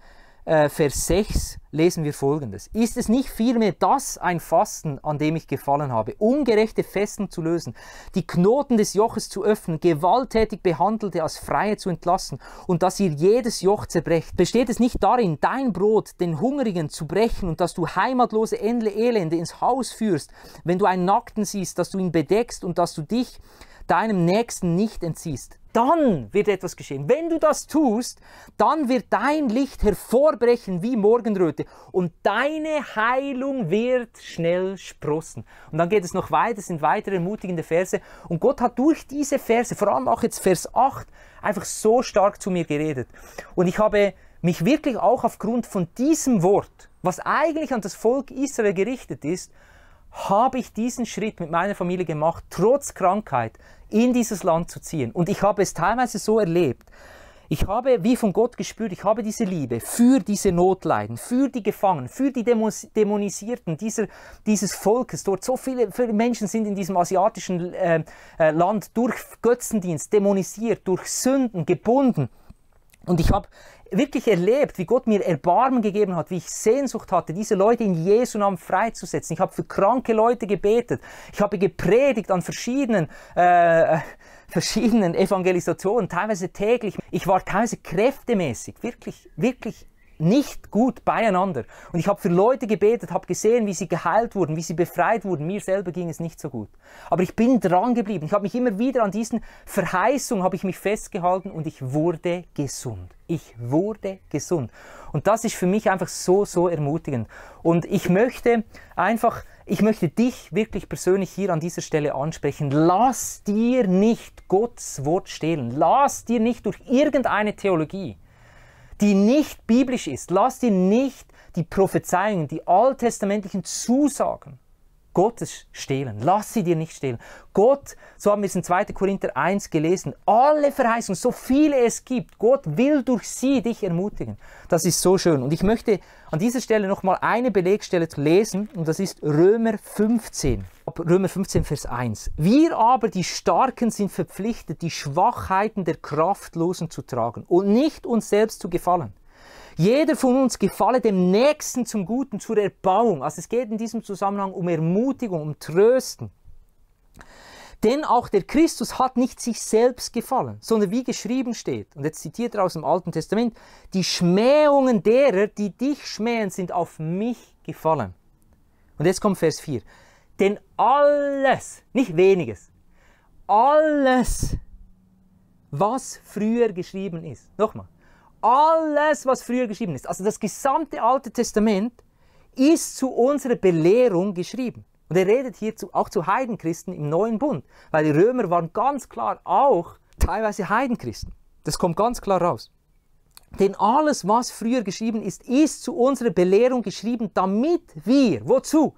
äh, Vers 6 lesen wir folgendes. Ist es nicht vielmehr das ein Fasten, an dem ich gefallen habe, ungerechte Fesseln zu lösen, die Knoten des Joches zu öffnen, gewalttätig Behandelte als Freie zu entlassen und dass ihr jedes Joch zerbrecht? Besteht es nicht darin, dein Brot den Hungrigen zu brechen und dass du heimatlose Elende ins Haus führst, wenn du einen Nackten siehst, dass du ihn bedeckst und dass du dich deinem Nächsten nicht entziehst, dann wird etwas geschehen. Wenn du das tust, dann wird dein Licht hervorbrechen wie Morgenröte und deine Heilung wird schnell sprossen. Und dann geht es noch weiter, es sind weitere ermutigende Verse. Und Gott hat durch diese Verse, vor allem auch jetzt Vers 8, einfach so stark zu mir geredet. Und ich habe mich wirklich auch aufgrund von diesem Wort, was eigentlich an das Volk Israel gerichtet ist, habe ich diesen Schritt mit meiner Familie gemacht, trotz Krankheit in dieses Land zu ziehen. Und ich habe es teilweise so erlebt. Ich habe wie von Gott gespürt, ich habe diese Liebe für diese Notleiden, für die Gefangenen, für die Dämonisierten dieser, dieses Volkes. Dort so viele, viele Menschen sind in diesem asiatischen äh, äh Land durch Götzendienst dämonisiert, durch Sünden gebunden. Und ich habe wirklich erlebt, wie Gott mir Erbarmen gegeben hat, wie ich Sehnsucht hatte, diese Leute in Jesu Namen freizusetzen. Ich habe für kranke Leute gebetet. Ich habe gepredigt an verschiedenen, äh, verschiedenen Evangelisationen, teilweise täglich. Ich war teilweise kräftemäßig, wirklich, wirklich nicht gut beieinander. Und ich habe für Leute gebetet, habe gesehen, wie sie geheilt wurden, wie sie befreit wurden. Mir selber ging es nicht so gut. Aber ich bin dran geblieben. Ich habe mich immer wieder an diesen Verheißungen habe ich mich festgehalten und ich wurde gesund. Ich wurde gesund. Und das ist für mich einfach so, so ermutigend. Und ich möchte einfach, ich möchte dich wirklich persönlich hier an dieser Stelle ansprechen. Lass dir nicht Gottes Wort stehlen. Lass dir nicht durch irgendeine Theologie die nicht biblisch ist. Lass dir nicht die Prophezeiungen, die alttestamentlichen Zusagen Gottes stehlen. Lass sie dir nicht stehlen. Gott, so haben wir es in 2. Korinther 1 gelesen, alle Verheißungen, so viele es gibt, Gott will durch sie dich ermutigen. Das ist so schön. Und ich möchte an dieser Stelle nochmal eine Belegstelle lesen, und das ist Römer 15. Römer 15, Vers 1. Wir aber, die Starken, sind verpflichtet, die Schwachheiten der Kraftlosen zu tragen und nicht uns selbst zu gefallen. Jeder von uns gefalle dem Nächsten zum Guten, zur Erbauung. Also es geht in diesem Zusammenhang um Ermutigung, um Trösten. Denn auch der Christus hat nicht sich selbst gefallen, sondern wie geschrieben steht, und jetzt zitiert er aus dem Alten Testament, die Schmähungen derer, die dich schmähen, sind auf mich gefallen. Und jetzt kommt Vers 4. Denn alles, nicht weniges, alles, was früher geschrieben ist, nochmal, alles, was früher geschrieben ist, also das gesamte Alte Testament, ist zu unserer Belehrung geschrieben. Und er redet hierzu auch zu Heidenchristen im Neuen Bund, weil die Römer waren ganz klar auch teilweise Heidenchristen. Das kommt ganz klar raus. Denn alles, was früher geschrieben ist, ist zu unserer Belehrung geschrieben, damit wir, wozu?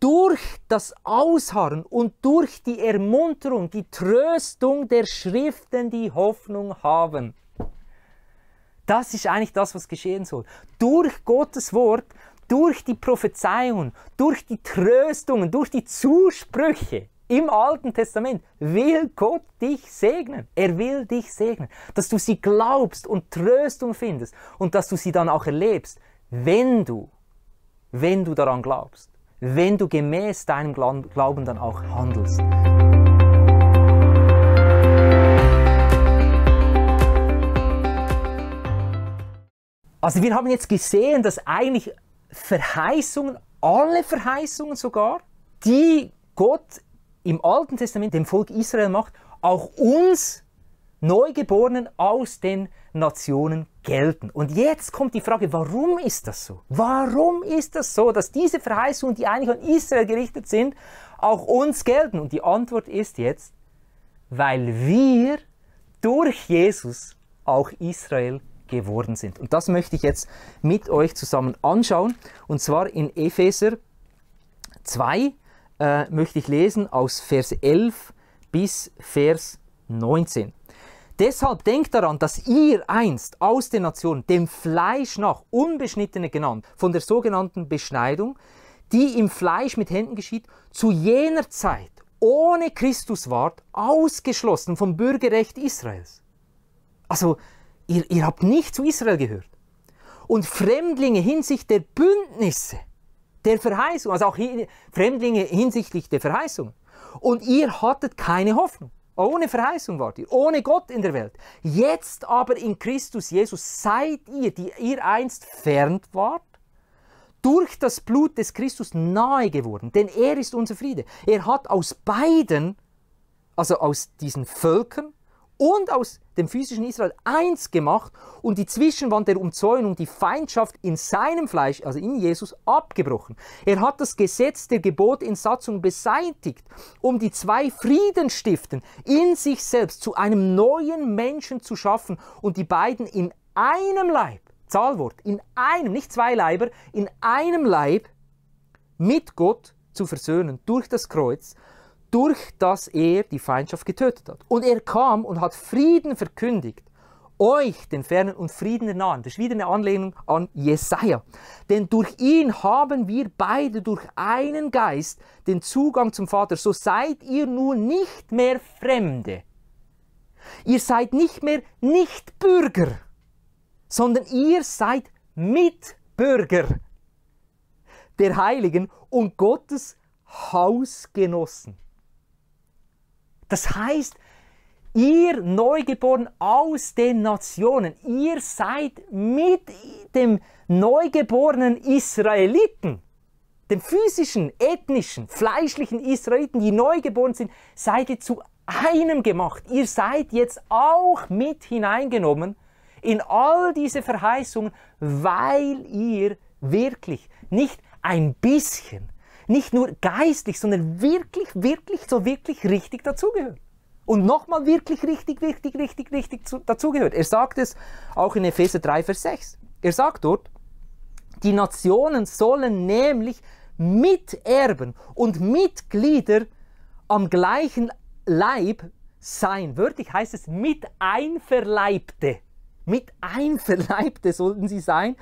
Durch das Ausharren und durch die Ermunterung, die Tröstung der Schriften die Hoffnung haben. Das ist eigentlich das, was geschehen soll. Durch Gottes Wort, durch die Prophezeiungen, durch die Tröstungen, durch die Zusprüche im Alten Testament will Gott dich segnen. Er will dich segnen. Dass du sie glaubst und Tröstung findest und dass du sie dann auch erlebst, wenn du, wenn du daran glaubst, wenn du gemäß deinem Glauben dann auch handelst. Also wir haben jetzt gesehen, dass eigentlich Verheißungen, alle Verheißungen sogar, die Gott im Alten Testament dem Volk Israel macht, auch uns Neugeborenen aus den Nationen gelten. Und jetzt kommt die Frage, warum ist das so? Warum ist das so, dass diese Verheißungen, die eigentlich an Israel gerichtet sind, auch uns gelten? Und die Antwort ist jetzt, weil wir durch Jesus auch Israel geworden sind. Und das möchte ich jetzt mit euch zusammen anschauen. Und zwar in Epheser 2 äh, möchte ich lesen aus Vers 11 bis Vers 19. Deshalb denkt daran, dass ihr einst aus den Nationen dem Fleisch nach Unbeschnittene genannt, von der sogenannten Beschneidung, die im Fleisch mit Händen geschieht, zu jener Zeit ohne Christus ward, ausgeschlossen vom Bürgerrecht Israels. Also ihr, ihr habt nicht zu Israel gehört. Und Fremdlinge hinsichtlich der Bündnisse, der Verheißung, also auch Fremdlinge hinsichtlich der Verheißung. Und ihr hattet keine Hoffnung. Ohne Verheißung wart ihr, ohne Gott in der Welt. Jetzt aber in Christus Jesus seid ihr, die ihr einst fern wart, durch das Blut des Christus nahe geworden, denn er ist unser Friede. Er hat aus beiden, also aus diesen Völkern und aus dem physischen Israel eins gemacht und die Zwischenwand der Umzäunung, die Feindschaft in seinem Fleisch, also in Jesus, abgebrochen. Er hat das Gesetz der Gebot in Satzung beseitigt, um die zwei Friedenstiften in sich selbst zu einem neuen Menschen zu schaffen und die beiden in einem Leib, Zahlwort, in einem, nicht zwei Leiber, in einem Leib mit Gott zu versöhnen durch das Kreuz, durch das er die Feindschaft getötet hat. Und er kam und hat Frieden verkündigt. Euch, den Fernen und Frieden der Nahen. Das ist wieder eine Anlehnung an Jesaja. Denn durch ihn haben wir beide durch einen Geist den Zugang zum Vater. So seid ihr nun nicht mehr Fremde. Ihr seid nicht mehr Nichtbürger, sondern ihr seid Mitbürger der Heiligen und Gottes Hausgenossen. Das heißt, ihr Neugeboren aus den Nationen, ihr seid mit dem neugeborenen Israeliten, dem physischen, ethnischen, fleischlichen Israeliten, die neugeboren sind, seid ihr zu einem gemacht. Ihr seid jetzt auch mit hineingenommen in all diese Verheißungen, weil ihr wirklich nicht ein bisschen, nicht nur geistlich, sondern wirklich, wirklich, so wirklich richtig dazugehört. Und nochmal wirklich richtig, richtig, richtig, richtig dazugehört. Er sagt es auch in Epheser 3, Vers 6. Er sagt dort, die Nationen sollen nämlich Miterben und Mitglieder am gleichen Leib sein. Wörtlich heißt es mit einverleibte. Mit einverleibte sollten sie sein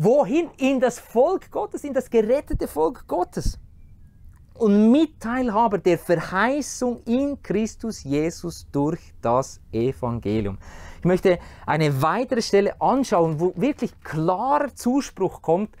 Wohin? In das Volk Gottes, in das gerettete Volk Gottes. Und Mitteilhaber der Verheißung in Christus Jesus durch das Evangelium. Ich möchte eine weitere Stelle anschauen, wo wirklich klarer Zuspruch kommt.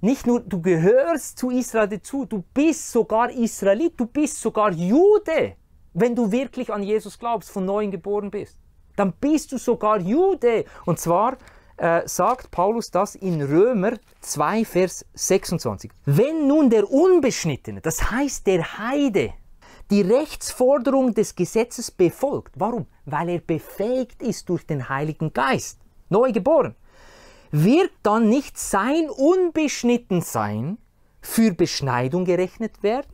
Nicht nur, du gehörst zu Israel dazu, du bist sogar Israelit, du bist sogar Jude, wenn du wirklich an Jesus glaubst, von neuem geboren bist. Dann bist du sogar Jude. Und zwar äh, sagt Paulus das in Römer 2, Vers 26. Wenn nun der Unbeschnittene, das heißt der Heide, die Rechtsforderung des Gesetzes befolgt, warum? Weil er befähigt ist durch den Heiligen Geist, neu geboren, wird dann nicht sein Unbeschnittensein für Beschneidung gerechnet werden?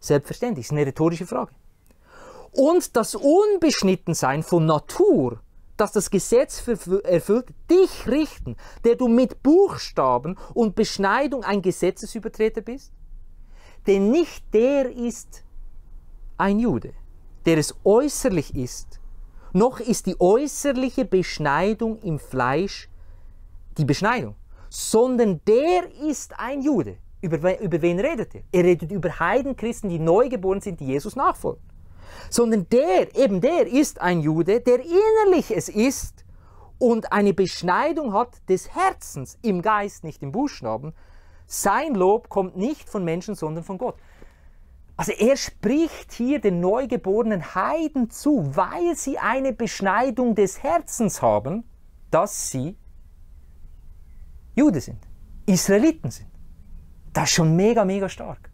Selbstverständlich, ist eine rhetorische Frage. Und das Unbeschnittensein von Natur dass das Gesetz erfüllt, dich richten, der du mit Buchstaben und Beschneidung ein Gesetzesübertreter bist? Denn nicht der ist ein Jude, der es äußerlich ist, noch ist die äußerliche Beschneidung im Fleisch die Beschneidung, sondern der ist ein Jude. Über, über wen redet er? Er redet über Heidenchristen, die neu geboren sind, die Jesus nachfolgen sondern der, eben der ist ein Jude, der innerlich es ist und eine Beschneidung hat des Herzens im Geist, nicht im Buchstaben. Sein Lob kommt nicht von Menschen, sondern von Gott. Also er spricht hier den neugeborenen Heiden zu, weil sie eine Beschneidung des Herzens haben, dass sie Jude sind, Israeliten sind. Das ist schon mega, mega stark.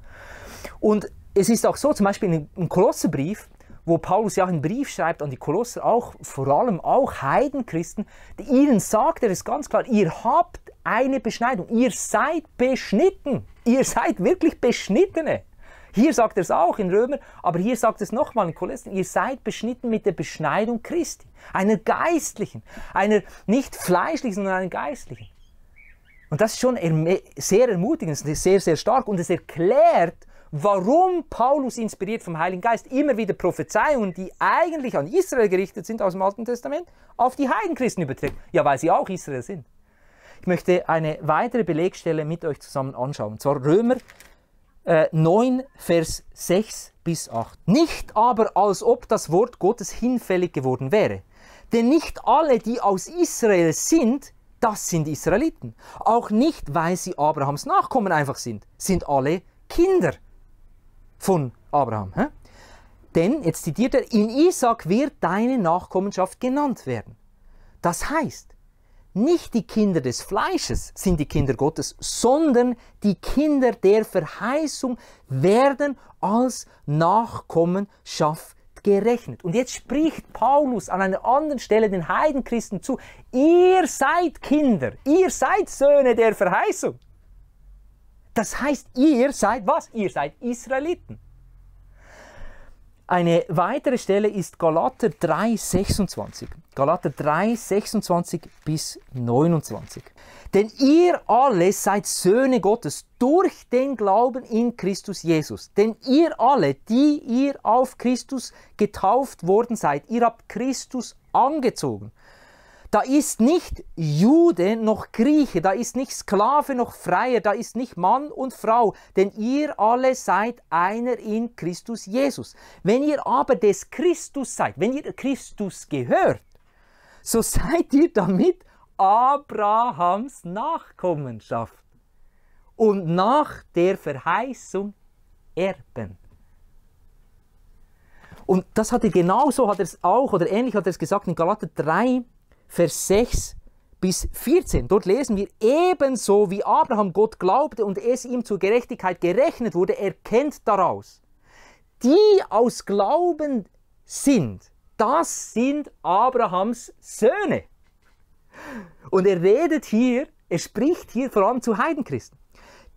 Und es ist auch so, zum Beispiel in einem Kolosserbrief, wo Paulus ja einen Brief schreibt an die Kolosser, auch vor allem auch Heidenchristen, ihnen sagt er es ganz klar, ihr habt eine Beschneidung, ihr seid beschnitten, ihr seid wirklich Beschnittene. Hier sagt er es auch in Römer, aber hier sagt es nochmal in Kolosser, ihr seid beschnitten mit der Beschneidung Christi, einer geistlichen, einer nicht fleischlichen, sondern einer geistlichen. Und das ist schon sehr ermutigend, sehr, sehr stark und es erklärt, warum Paulus inspiriert vom Heiligen Geist immer wieder Prophezeiungen, die eigentlich an Israel gerichtet sind aus dem Alten Testament, auf die Heidenchristen überträgt. Ja, weil sie auch Israel sind. Ich möchte eine weitere Belegstelle mit euch zusammen anschauen, und zwar Römer äh, 9, Vers 6 bis 8. Nicht aber, als ob das Wort Gottes hinfällig geworden wäre. Denn nicht alle, die aus Israel sind, das sind Israeliten. Auch nicht, weil sie Abrahams Nachkommen einfach sind, sind alle Kinder von Abraham. Hä? Denn, jetzt zitiert er, in Isaac wird deine Nachkommenschaft genannt werden. Das heißt, nicht die Kinder des Fleisches sind die Kinder Gottes, sondern die Kinder der Verheißung werden als Nachkommenschaft gerechnet. Und jetzt spricht Paulus an einer anderen Stelle den Heidenchristen zu, ihr seid Kinder, ihr seid Söhne der Verheißung. Das heißt, ihr seid was? Ihr seid Israeliten. Eine weitere Stelle ist Galater 3, 26. Galater 3, 26 bis 29. Denn ihr alle seid Söhne Gottes durch den Glauben in Christus Jesus. Denn ihr alle, die ihr auf Christus getauft worden seid, ihr habt Christus angezogen. Da ist nicht Jude noch Grieche, da ist nicht Sklave noch Freier, da ist nicht Mann und Frau, denn ihr alle seid einer in Christus Jesus. Wenn ihr aber des Christus seid, wenn ihr Christus gehört, so seid ihr damit Abrahams Nachkommenschaft und nach der Verheißung Erben. Und das hat er genauso, hat er es auch, oder ähnlich hat er es gesagt in Galater 3, Vers 6 bis 14. Dort lesen wir ebenso wie Abraham Gott glaubte und es ihm zur Gerechtigkeit gerechnet wurde, erkennt daraus. Die aus Glauben sind, das sind Abrahams Söhne. Und er redet hier, er spricht hier vor allem zu Heidenchristen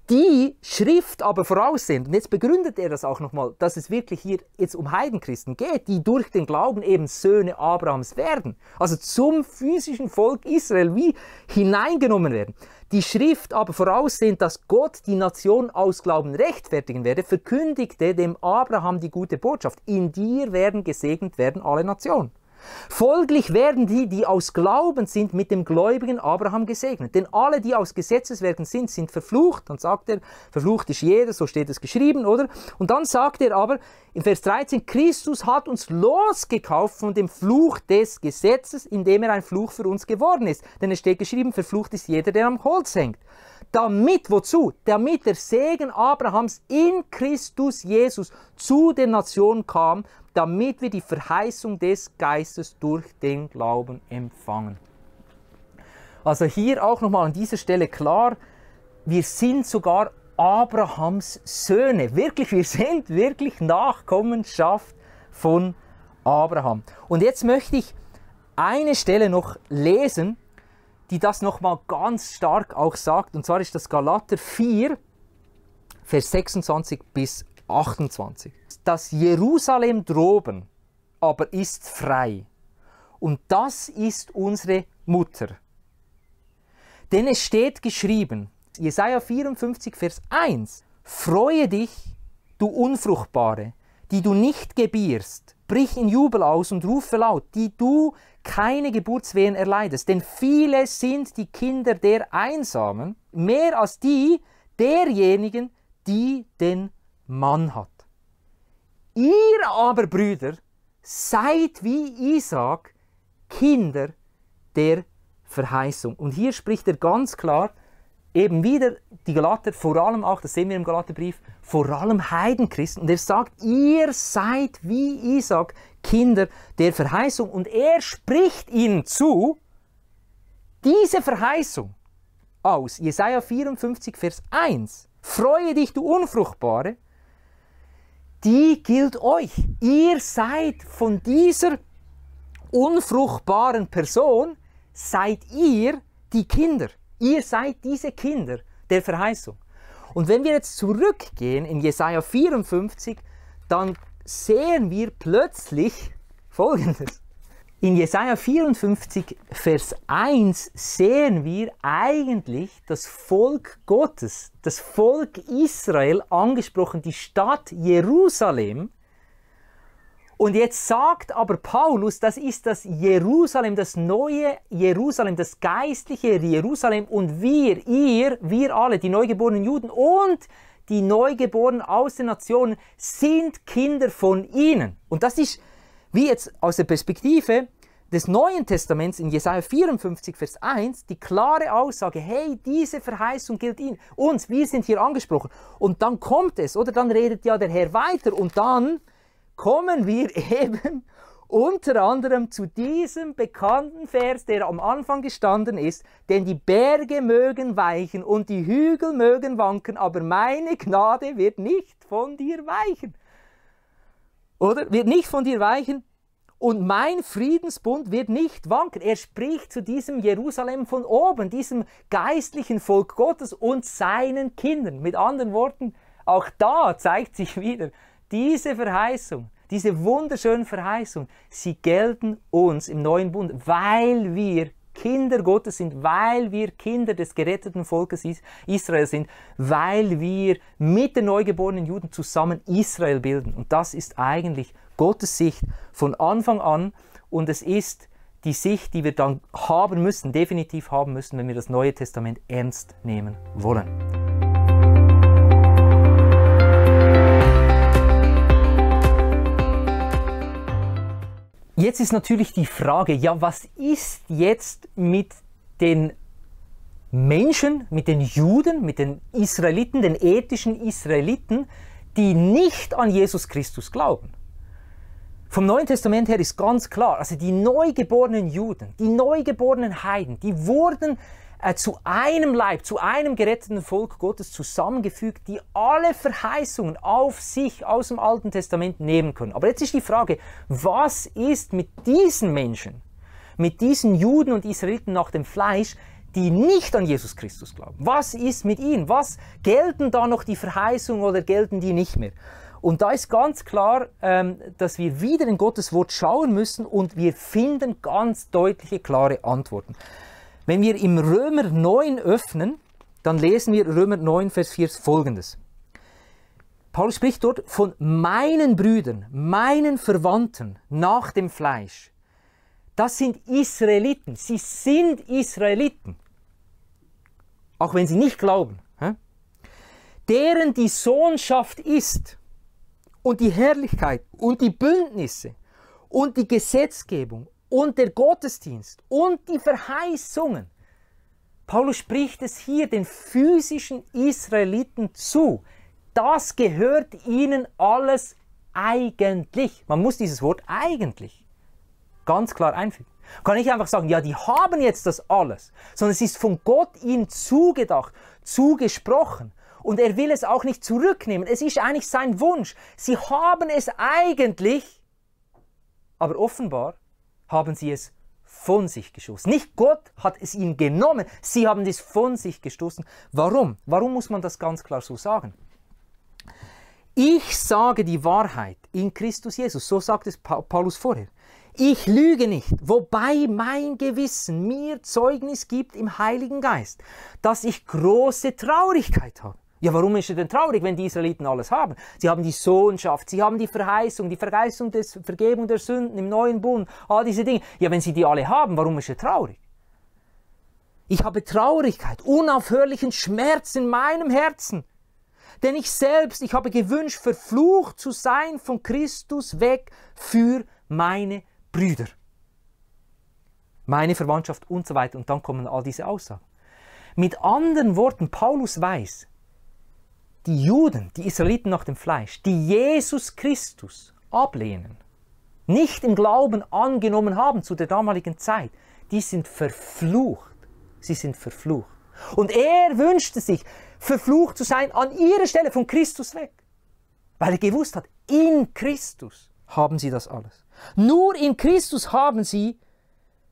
die Schrift aber voraussehend, und jetzt begründet er das auch nochmal, dass es wirklich hier jetzt um Heidenchristen geht, die durch den Glauben eben Söhne Abrahams werden, also zum physischen Volk Israel wie hineingenommen werden. Die Schrift aber voraussehend, dass Gott die Nation aus Glauben rechtfertigen werde, verkündigte dem Abraham die gute Botschaft, in dir werden gesegnet werden alle Nationen. Folglich werden die, die aus Glauben sind, mit dem gläubigen Abraham gesegnet. Denn alle, die aus Gesetzeswerken sind, sind verflucht. Dann sagt er, verflucht ist jeder, so steht es geschrieben, oder? Und dann sagt er aber in Vers 13, Christus hat uns losgekauft von dem Fluch des Gesetzes, indem er ein Fluch für uns geworden ist. Denn es steht geschrieben, verflucht ist jeder, der am Holz hängt damit, wozu? Damit der Segen Abrahams in Christus Jesus zu den Nationen kam, damit wir die Verheißung des Geistes durch den Glauben empfangen. Also hier auch nochmal an dieser Stelle klar, wir sind sogar Abrahams Söhne. Wirklich, wir sind wirklich Nachkommenschaft von Abraham. Und jetzt möchte ich eine Stelle noch lesen, die das nochmal ganz stark auch sagt. Und zwar ist das Galater 4, Vers 26 bis 28. Das Jerusalem droben aber ist frei. Und das ist unsere Mutter. Denn es steht geschrieben, Jesaja 54, Vers 1, Freue dich, du Unfruchtbare, die du nicht gebierst, brich in Jubel aus und rufe laut, die du keine Geburtswehen erleidest. Denn viele sind die Kinder der Einsamen, mehr als die derjenigen, die den Mann hat. Ihr aber, Brüder, seid wie Isaac Kinder der Verheißung. Und hier spricht er ganz klar eben wieder die Galater, vor allem auch, das sehen wir im Galaterbrief, vor allem Heidenchristen. Und er sagt, ihr seid wie Isaac Kinder der Verheißung. Und er spricht ihnen zu, diese Verheißung aus. Jesaja 54, Vers 1. Freue dich, du Unfruchtbare. Die gilt euch. Ihr seid von dieser unfruchtbaren Person, seid ihr die Kinder. Ihr seid diese Kinder der Verheißung. Und wenn wir jetzt zurückgehen in Jesaja 54, dann sehen wir plötzlich Folgendes. In Jesaja 54, Vers 1 sehen wir eigentlich das Volk Gottes, das Volk Israel angesprochen, die Stadt Jerusalem, und jetzt sagt aber Paulus, das ist das Jerusalem, das neue Jerusalem, das geistliche Jerusalem und wir, ihr, wir alle, die neugeborenen Juden und die Neugeborenen aus den Nationen sind Kinder von ihnen. Und das ist, wie jetzt aus der Perspektive des Neuen Testaments in Jesaja 54, Vers 1, die klare Aussage, hey, diese Verheißung gilt ihnen, uns, wir sind hier angesprochen. Und dann kommt es, oder dann redet ja der Herr weiter und dann kommen wir eben unter anderem zu diesem bekannten Vers, der am Anfang gestanden ist, denn die Berge mögen weichen und die Hügel mögen wanken, aber meine Gnade wird nicht von dir weichen. Oder? Wird nicht von dir weichen und mein Friedensbund wird nicht wanken. Er spricht zu diesem Jerusalem von oben, diesem geistlichen Volk Gottes und seinen Kindern. Mit anderen Worten, auch da zeigt sich wieder, diese Verheißung, diese wunderschönen Verheißungen, sie gelten uns im neuen Bund, weil wir Kinder Gottes sind, weil wir Kinder des geretteten Volkes Israel sind, weil wir mit den neugeborenen Juden zusammen Israel bilden. Und das ist eigentlich Gottes Sicht von Anfang an und es ist die Sicht, die wir dann haben müssen, definitiv haben müssen, wenn wir das Neue Testament ernst nehmen wollen. Jetzt ist natürlich die Frage, ja, was ist jetzt mit den Menschen, mit den Juden, mit den Israeliten, den ethischen Israeliten, die nicht an Jesus Christus glauben? Vom Neuen Testament her ist ganz klar, also die neugeborenen Juden, die neugeborenen Heiden, die wurden äh, zu einem Leib, zu einem geretteten Volk Gottes zusammengefügt, die alle Verheißungen auf sich aus dem Alten Testament nehmen können. Aber jetzt ist die Frage, was ist mit diesen Menschen, mit diesen Juden und Israeliten nach dem Fleisch, die nicht an Jesus Christus glauben? Was ist mit ihnen? Was gelten da noch die Verheißungen oder gelten die nicht mehr? Und da ist ganz klar, ähm, dass wir wieder in Gottes Wort schauen müssen und wir finden ganz deutliche, klare Antworten. Wenn wir im Römer 9 öffnen, dann lesen wir Römer 9, Vers 4 folgendes. Paulus spricht dort von meinen Brüdern, meinen Verwandten nach dem Fleisch. Das sind Israeliten. Sie sind Israeliten. Auch wenn sie nicht glauben. Deren die Sohnschaft ist und die Herrlichkeit und die Bündnisse und die Gesetzgebung und der Gottesdienst und die Verheißungen. Paulus spricht es hier den physischen Israeliten zu. Das gehört ihnen alles eigentlich. Man muss dieses Wort eigentlich ganz klar einfügen. Kann ich einfach sagen, ja, die haben jetzt das alles, sondern es ist von Gott ihnen zugedacht, zugesprochen. Und er will es auch nicht zurücknehmen. Es ist eigentlich sein Wunsch. Sie haben es eigentlich, aber offenbar haben sie es von sich gestoßen. Nicht Gott hat es ihnen genommen, sie haben es von sich gestoßen. Warum? Warum muss man das ganz klar so sagen? Ich sage die Wahrheit in Christus Jesus, so sagt es Paulus vorher. Ich lüge nicht, wobei mein Gewissen mir Zeugnis gibt im Heiligen Geist, dass ich große Traurigkeit habe. Ja, warum ist er denn traurig, wenn die Israeliten alles haben? Sie haben die Sohnschaft, sie haben die Verheißung, die Vergeißung des Vergebung der Sünden im neuen Bund, all diese Dinge. Ja, wenn sie die alle haben, warum ist er traurig? Ich habe Traurigkeit, unaufhörlichen Schmerz in meinem Herzen. Denn ich selbst, ich habe gewünscht, verflucht zu sein von Christus weg für meine Brüder, meine Verwandtschaft und so weiter. Und dann kommen all diese Aussagen. Mit anderen Worten, Paulus weiß, die Juden, die Israeliten nach dem Fleisch, die Jesus Christus ablehnen, nicht im Glauben angenommen haben zu der damaligen Zeit, die sind verflucht. Sie sind verflucht. Und er wünschte sich, verflucht zu sein an ihrer Stelle von Christus weg, weil er gewusst hat, in Christus haben sie das alles. Nur in Christus haben sie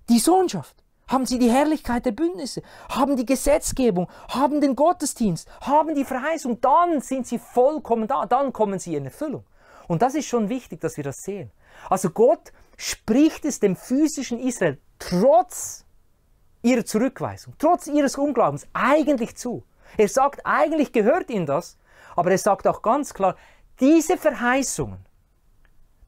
die Sohnschaft haben sie die Herrlichkeit der Bündnisse, haben die Gesetzgebung, haben den Gottesdienst, haben die Verheißung, dann sind sie vollkommen da, dann kommen sie in Erfüllung. Und das ist schon wichtig, dass wir das sehen. Also Gott spricht es dem physischen Israel trotz ihrer Zurückweisung, trotz ihres Unglaubens eigentlich zu. Er sagt, eigentlich gehört ihnen das, aber er sagt auch ganz klar, diese Verheißungen,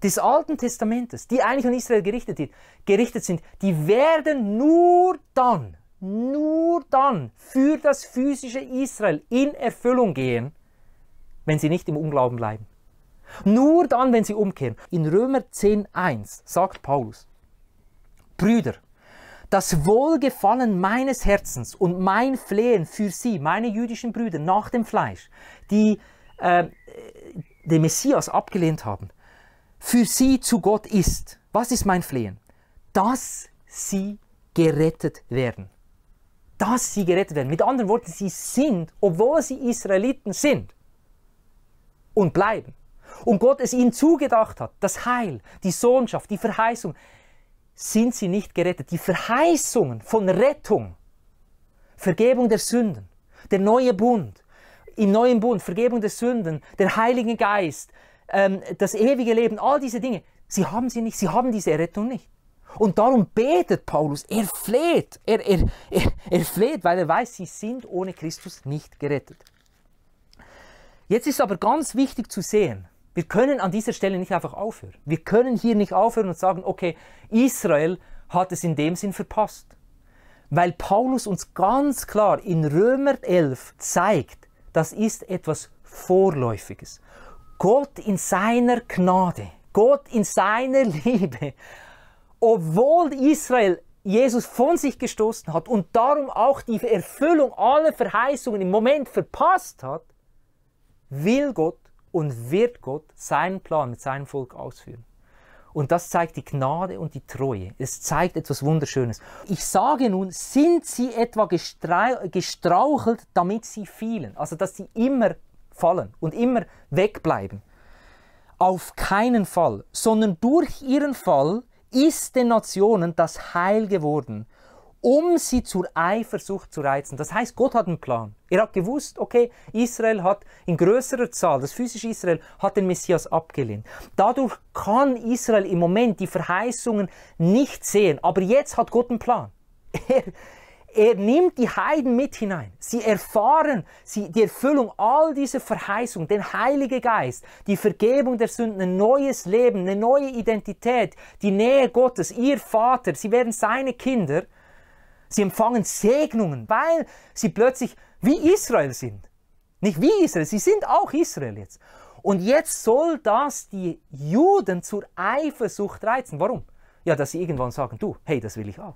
des Alten Testamentes, die eigentlich an Israel gerichtet sind, die werden nur dann, nur dann für das physische Israel in Erfüllung gehen, wenn sie nicht im Unglauben bleiben. Nur dann, wenn sie umkehren. In Römer 10.1 sagt Paulus, Brüder, das Wohlgefallen meines Herzens und mein Flehen für sie, meine jüdischen Brüder nach dem Fleisch, die äh, äh den Messias abgelehnt haben, für sie zu Gott ist, was ist mein Flehen? Dass sie gerettet werden. Dass sie gerettet werden. Mit anderen Worten, sie sind, obwohl sie Israeliten sind und bleiben. Und Gott es ihnen zugedacht hat, das Heil, die Sohnschaft, die Verheißung, sind sie nicht gerettet. Die Verheißungen von Rettung, Vergebung der Sünden, der neue Bund, im neuen Bund, Vergebung der Sünden, der Heilige Geist, ähm, das ewige Leben, all diese Dinge, sie haben sie nicht, sie haben diese Errettung nicht. Und darum betet Paulus, er fleht, er, er, er, er fleht, weil er weiß, sie sind ohne Christus nicht gerettet. Jetzt ist aber ganz wichtig zu sehen, wir können an dieser Stelle nicht einfach aufhören. Wir können hier nicht aufhören und sagen, okay, Israel hat es in dem Sinn verpasst. Weil Paulus uns ganz klar in Römer 11 zeigt, das ist etwas Vorläufiges. Gott in seiner Gnade, Gott in seiner Liebe, obwohl Israel Jesus von sich gestoßen hat und darum auch die Erfüllung aller Verheißungen im Moment verpasst hat, will Gott und wird Gott seinen Plan mit seinem Volk ausführen. Und das zeigt die Gnade und die Treue. Es zeigt etwas Wunderschönes. Ich sage nun, sind sie etwa gestrauchelt, damit sie fielen? Also, dass sie immer fallen und immer wegbleiben. Auf keinen Fall, sondern durch ihren Fall ist den Nationen das Heil geworden, um sie zur Eifersucht zu reizen. Das heißt, Gott hat einen Plan. Er hat gewusst, okay, Israel hat in größerer Zahl, das physische Israel hat den Messias abgelehnt. Dadurch kann Israel im Moment die Verheißungen nicht sehen, aber jetzt hat Gott einen Plan. Er, er nimmt die Heiden mit hinein. Sie erfahren sie, die Erfüllung all dieser Verheißung, den Heiligen Geist, die Vergebung der Sünden, ein neues Leben, eine neue Identität, die Nähe Gottes, ihr Vater. Sie werden seine Kinder. Sie empfangen Segnungen, weil sie plötzlich wie Israel sind. Nicht wie Israel, sie sind auch Israel jetzt. Und jetzt soll das die Juden zur Eifersucht reizen. Warum? Ja, dass sie irgendwann sagen, du, hey, das will ich auch.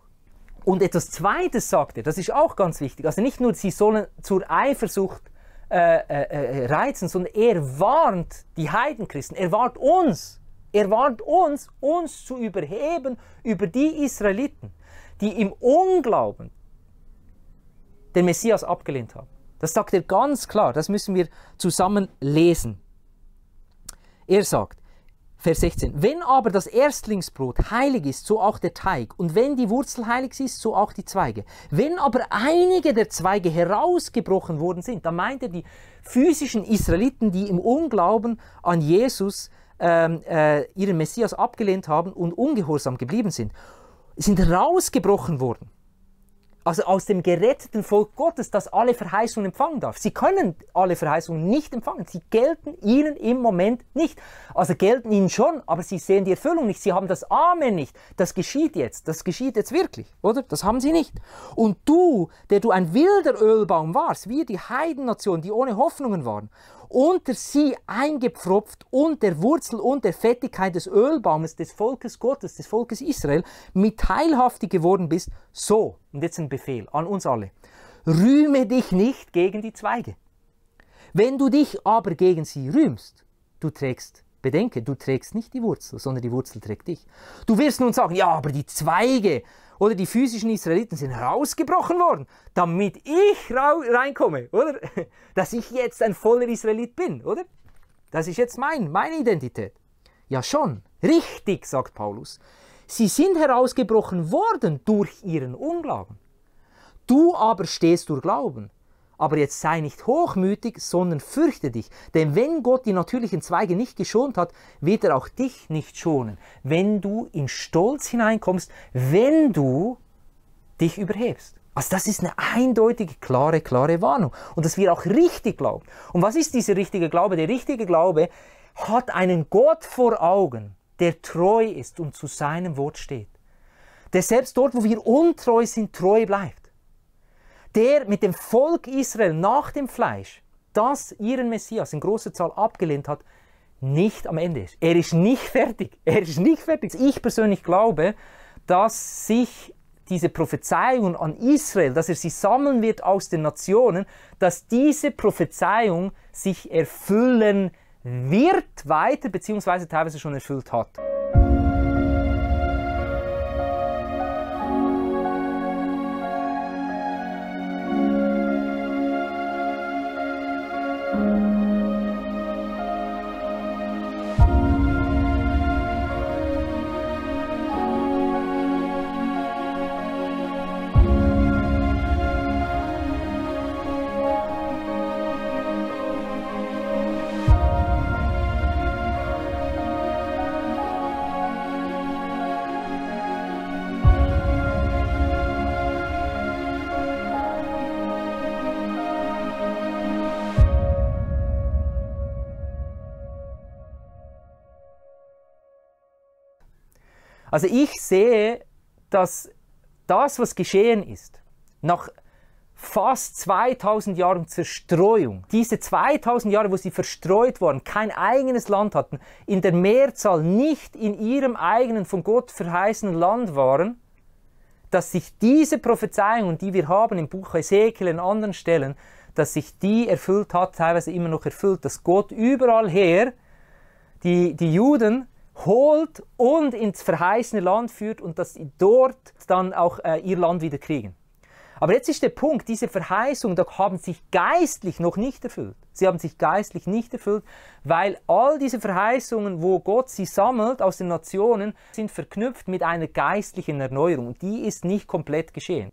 Und etwas Zweites sagt er, das ist auch ganz wichtig, also nicht nur, sie sollen zur Eifersucht äh, äh, äh, reizen, sondern er warnt die Heidenchristen, er warnt uns, er warnt uns, uns zu überheben über die Israeliten, die im Unglauben den Messias abgelehnt haben. Das sagt er ganz klar, das müssen wir zusammen lesen. Er sagt, Vers 16. Wenn aber das Erstlingsbrot heilig ist, so auch der Teig. Und wenn die Wurzel heilig ist, so auch die Zweige. Wenn aber einige der Zweige herausgebrochen worden sind, da meint er die physischen Israeliten, die im Unglauben an Jesus ähm, äh, ihren Messias abgelehnt haben und ungehorsam geblieben sind, sind rausgebrochen worden also aus dem geretteten Volk Gottes, das alle Verheißungen empfangen darf. Sie können alle Verheißungen nicht empfangen. Sie gelten ihnen im Moment nicht. Also gelten ihnen schon, aber sie sehen die Erfüllung nicht. Sie haben das Amen nicht. Das geschieht jetzt. Das geschieht jetzt wirklich, oder? Das haben sie nicht. Und du, der du ein wilder Ölbaum warst, wir die Heidennation, die ohne Hoffnungen waren, unter sie eingepfropft und der Wurzel und der Fettigkeit des Ölbaumes des Volkes Gottes, des Volkes Israel, mit teilhaftig geworden bist, so, und jetzt ein Befehl an uns alle, rühme dich nicht gegen die Zweige. Wenn du dich aber gegen sie rühmst, du trägst Bedenke, du trägst nicht die Wurzel, sondern die Wurzel trägt dich. Du wirst nun sagen, ja, aber die Zweige oder die physischen Israeliten sind rausgebrochen worden, damit ich reinkomme, oder? Dass ich jetzt ein voller Israelit bin, oder? Das ist jetzt mein, meine Identität. Ja schon, richtig, sagt Paulus. Sie sind herausgebrochen worden durch ihren Unglauben. Du aber stehst durch Glauben. Aber jetzt sei nicht hochmütig, sondern fürchte dich. Denn wenn Gott die natürlichen Zweige nicht geschont hat, wird er auch dich nicht schonen. Wenn du in Stolz hineinkommst, wenn du dich überhebst. Also das ist eine eindeutige, klare, klare Warnung. Und dass wir auch richtig glauben. Und was ist dieser richtige Glaube? Der richtige Glaube hat einen Gott vor Augen, der treu ist und zu seinem Wort steht. Der selbst dort, wo wir untreu sind, treu bleibt der mit dem Volk Israel nach dem Fleisch, das ihren Messias in großer Zahl abgelehnt hat, nicht am Ende ist. Er ist nicht fertig. Er ist nicht fertig. Ich persönlich glaube, dass sich diese Prophezeiung an Israel, dass er sie sammeln wird aus den Nationen, dass diese Prophezeiung sich erfüllen wird weiter, beziehungsweise teilweise schon erfüllt hat. Also ich sehe, dass das, was geschehen ist, nach fast 2000 Jahren Zerstreuung, diese 2000 Jahre, wo sie verstreut waren, kein eigenes Land hatten, in der Mehrzahl nicht in ihrem eigenen von Gott verheißenen Land waren, dass sich diese Prophezeiungen, die wir haben im Buch Ezekiel in anderen Stellen, dass sich die erfüllt hat, teilweise immer noch erfüllt, dass Gott überall her die, die Juden holt und ins verheißene Land führt und dass sie dort dann auch äh, ihr Land wieder kriegen. Aber jetzt ist der Punkt, diese Verheißung, da haben sich geistlich noch nicht erfüllt. Sie haben sich geistlich nicht erfüllt, weil all diese Verheißungen, wo Gott sie sammelt aus den Nationen, sind verknüpft mit einer geistlichen Erneuerung. Die ist nicht komplett geschehen.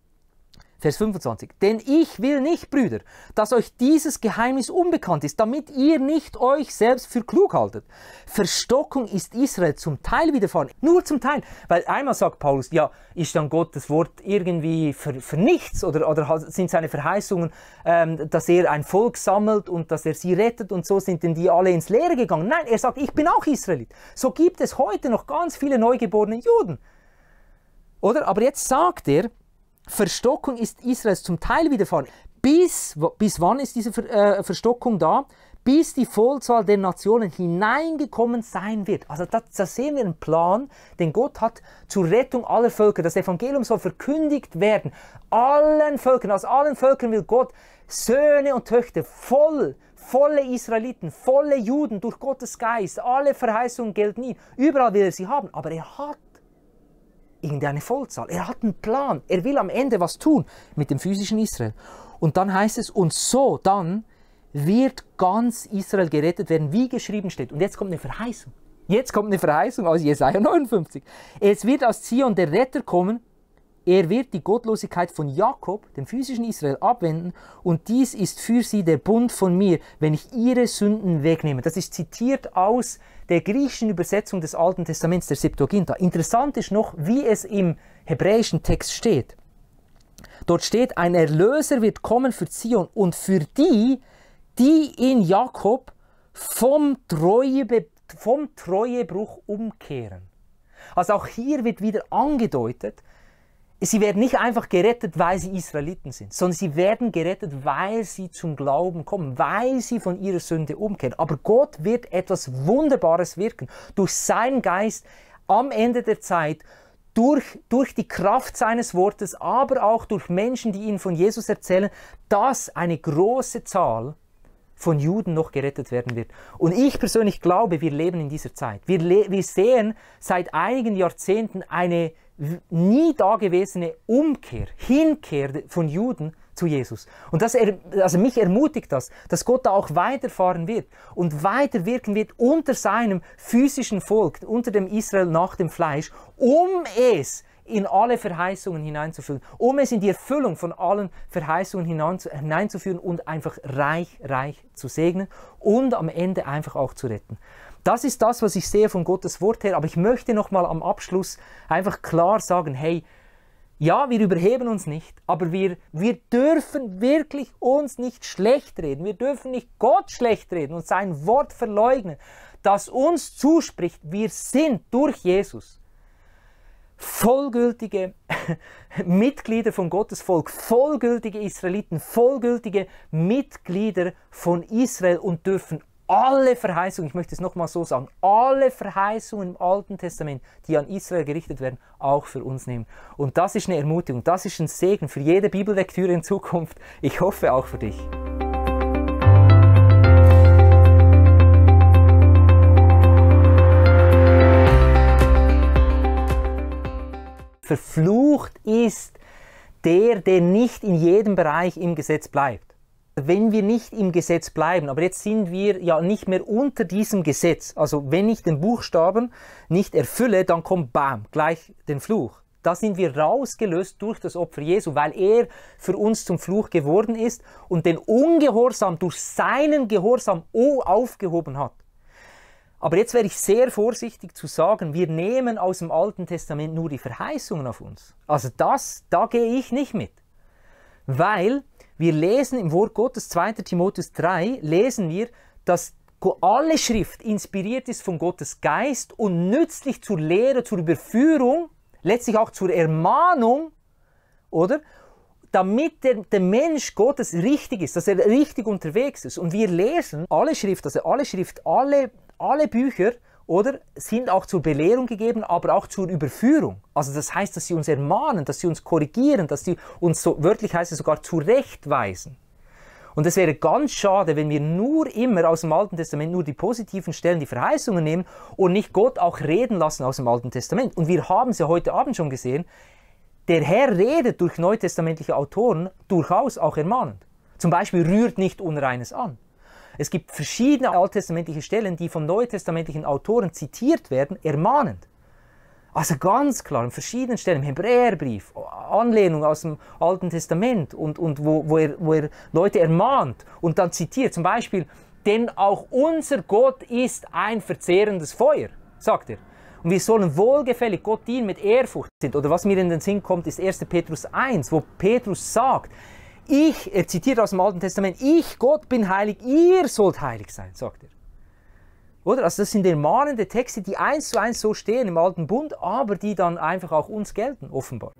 Vers 25. Denn ich will nicht, Brüder, dass euch dieses Geheimnis unbekannt ist, damit ihr nicht euch selbst für klug haltet. Verstockung ist Israel zum Teil widerfahren. Nur zum Teil. Weil einmal sagt Paulus, ja, ist dann Gottes Wort irgendwie für, für nichts oder, oder sind seine Verheißungen, ähm, dass er ein Volk sammelt und dass er sie rettet und so sind denn die alle ins Leere gegangen. Nein, er sagt, ich bin auch Israelit. So gibt es heute noch ganz viele neugeborene Juden. Oder? Aber jetzt sagt er, Verstockung ist Israels zum Teil widerfahren. Bis, bis wann ist diese Ver, äh, Verstockung da? Bis die Vollzahl der Nationen hineingekommen sein wird. Also da, da sehen wir einen Plan, den Gott hat zur Rettung aller Völker. Das Evangelium soll verkündigt werden. Allen Völkern, aus allen Völkern will Gott Söhne und Töchter voll volle Israeliten, volle Juden durch Gottes Geist. Alle Verheißungen gelten ihm. Überall will er sie haben. Aber er hat irgendeine Vollzahl. Er hat einen Plan. Er will am Ende was tun mit dem physischen Israel. Und dann heißt es, und so dann wird ganz Israel gerettet werden, wie geschrieben steht. Und jetzt kommt eine Verheißung. Jetzt kommt eine Verheißung aus Jesaja 59. Es wird aus Zion der Retter kommen. Er wird die Gottlosigkeit von Jakob, dem physischen Israel, abwenden. Und dies ist für sie der Bund von mir, wenn ich ihre Sünden wegnehme. Das ist zitiert aus der griechischen Übersetzung des Alten Testaments, der Septuaginta. Interessant ist noch, wie es im hebräischen Text steht. Dort steht, ein Erlöser wird kommen für Zion und für die, die in Jakob vom, Treue, vom Treuebruch umkehren. Also auch hier wird wieder angedeutet, sie werden nicht einfach gerettet, weil sie Israeliten sind, sondern sie werden gerettet, weil sie zum Glauben kommen, weil sie von ihrer Sünde umkehren. Aber Gott wird etwas Wunderbares wirken durch seinen Geist am Ende der Zeit. Durch, durch die Kraft seines Wortes, aber auch durch Menschen, die ihnen von Jesus erzählen, dass eine große Zahl von Juden noch gerettet werden wird. Und ich persönlich glaube, wir leben in dieser Zeit. Wir, wir sehen seit einigen Jahrzehnten eine nie dagewesene Umkehr, Hinkehr von Juden zu Jesus. Und das er, also mich ermutigt das, dass Gott da auch weiterfahren wird und weiterwirken wird unter seinem physischen Volk, unter dem Israel nach dem Fleisch, um es in alle Verheißungen hineinzuführen, um es in die Erfüllung von allen Verheißungen hineinzuführen und einfach reich, reich zu segnen und am Ende einfach auch zu retten. Das ist das, was ich sehe von Gottes Wort her, aber ich möchte nochmal am Abschluss einfach klar sagen, hey, ja, wir überheben uns nicht, aber wir, wir dürfen wirklich uns nicht schlecht reden. Wir dürfen nicht Gott schlecht reden und sein Wort verleugnen, das uns zuspricht. Wir sind durch Jesus vollgültige Mitglieder von Gottes Volk, vollgültige Israeliten, vollgültige Mitglieder von Israel und dürfen alle Verheißungen, ich möchte es nochmal so sagen, alle Verheißungen im Alten Testament, die an Israel gerichtet werden, auch für uns nehmen. Und das ist eine Ermutigung, das ist ein Segen für jede Bibellektüre in Zukunft. Ich hoffe auch für dich. Verflucht ist der, der nicht in jedem Bereich im Gesetz bleibt. Wenn wir nicht im Gesetz bleiben, aber jetzt sind wir ja nicht mehr unter diesem Gesetz. Also wenn ich den Buchstaben nicht erfülle, dann kommt bam, gleich den Fluch. Da sind wir rausgelöst durch das Opfer Jesu, weil er für uns zum Fluch geworden ist und den Ungehorsam durch seinen Gehorsam aufgehoben hat. Aber jetzt wäre ich sehr vorsichtig zu sagen, wir nehmen aus dem Alten Testament nur die Verheißungen auf uns. Also das, da gehe ich nicht mit. Weil wir lesen im Wort Gottes 2. Timotheus 3, lesen wir, dass alle Schrift inspiriert ist von Gottes Geist und nützlich zur Lehre, zur Überführung, letztlich auch zur Ermahnung, oder? damit der, der, Mensch Gottes richtig ist, dass er richtig unterwegs ist. Und wir lesen alle Schrift, also alle Schrift, alle alle Bücher oder sind auch zur Belehrung gegeben, aber auch zur Überführung. Also das heißt, dass sie uns ermahnen, dass sie uns korrigieren, dass sie uns so wörtlich heißt es sogar zurechtweisen. Und es wäre ganz schade, wenn wir nur immer aus dem Alten Testament nur die positiven Stellen, die Verheißungen nehmen und nicht Gott auch reden lassen aus dem Alten Testament. Und wir haben es ja heute Abend schon gesehen, der Herr redet durch neutestamentliche Autoren durchaus auch ermahnend. Zum Beispiel rührt nicht Unreines an. Es gibt verschiedene alttestamentliche Stellen, die von neutestamentlichen Autoren zitiert werden, ermahnend. Also ganz klar, an verschiedenen Stellen, im Hebräerbrief, Anlehnung aus dem Alten Testament und, und wo, wo, er, wo er Leute ermahnt und dann zitiert, zum Beispiel, denn auch unser Gott ist ein verzehrendes Feuer, sagt er. Und wir sollen wohlgefällig Gott dienen mit Ehrfurcht sind. Oder was mir in den Sinn kommt, ist 1. Petrus 1, wo Petrus sagt, ich, er zitiert aus dem Alten Testament, ich, Gott, bin heilig, ihr sollt heilig sein, sagt er. Oder? Also das sind ermahnende Texte, die eins zu eins so stehen im Alten Bund, aber die dann einfach auch uns gelten, offenbar.